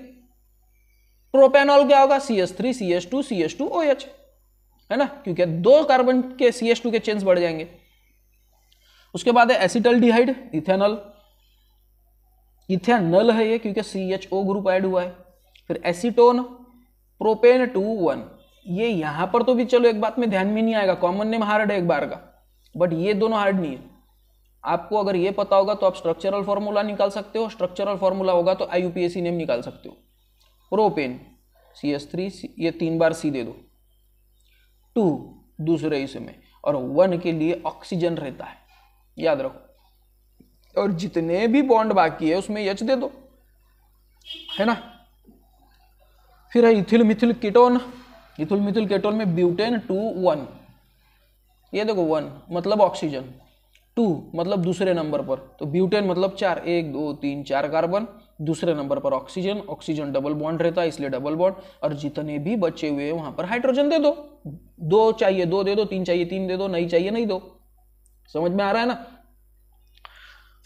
प्रोपेनॉल क्या होगा C S three C H two C H two O H है ना क्योंकि दो कार्बन के सी एस टू के चेंज बढ़ जाएंगे उसके बाद है एसिटल डिहाइड इथेनल इथेनल है ये क्योंकि C H O group add हुआ है फिर एसीटोन प्रोपेन टू वन ये यहां पर तो भी चलो एक बात में ध्यान में नहीं आएगा कॉमन नेम हार्ड है एक बार का बट ये दोनों हार्ड नहीं है आपको अगर ये पता होगा तो आप स्ट्रक्चरल फॉर्मूला निकाल सकते हो स्ट्रक्चरल फॉर्मूला होगा तो आई नेम निकाल सकते हो प्रोपेन सी एस थ्री ये तीन बार सी दे दो टू दूसरे हिस्से में और वन के लिए ऑक्सीजन रहता है याद रखो और जितने भी बॉन्ड बाकी है उसमें यच दे दो है ना फिर है ethyl methyl ketone ethyl methyl ketone में ब्यूटेन टू वन ये देखो वन मतलब ऑक्सीजन टू मतलब दूसरे नंबर पर तो ब्यूटेन मतलब चार एक दो तीन चार कार्बन दूसरे नंबर पर ऑक्सीजन ऑक्सीजन डबल बॉन्ड रहता है इसलिए डबल बॉन्ड और जितने भी बचे हुए हैं वहां पर हाइड्रोजन दे दो दो चाहिए दो दे दो तीन चाहिए तीन दे दो नहीं चाहिए नहीं दो समझ में आ रहा है ना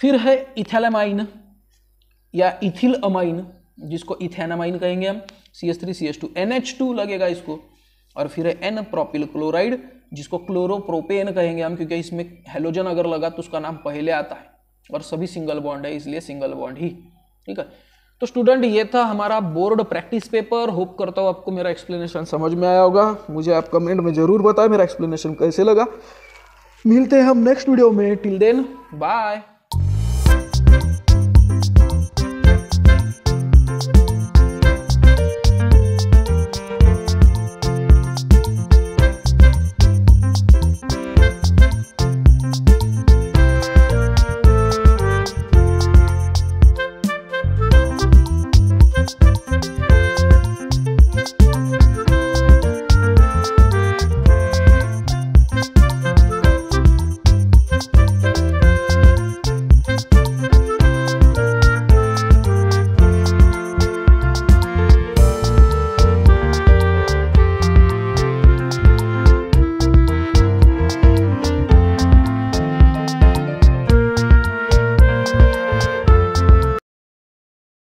फिर है इथेलामाइन या इथिल अमाइन जिसको इथेनामाइन कहेंगे हम C S three C S two N H two लगेगा इसको और फिर है एन प्रोपिल क्लोराइड जिसको क्लोरोप्रोपेन कहेंगे हम क्योंकि इसमें हेलोजन अगर लगा तो उसका नाम पहले आता है और सभी सिंगल बॉन्ड है इसलिए सिंगल बॉन्ड ही ठीक है तो स्टूडेंट ये था हमारा बोर्ड प्रैक्टिस पेपर होप करता हूँ आपको मेरा एक्सप्लेनेशन समझ में आया होगा मुझे आप कमेंट में ज़रूर बताएं मेरा एक्सप्लेनेशन कैसे लगा मिलते हैं हम नेक्स्ट वीडियो में टिल देन बाय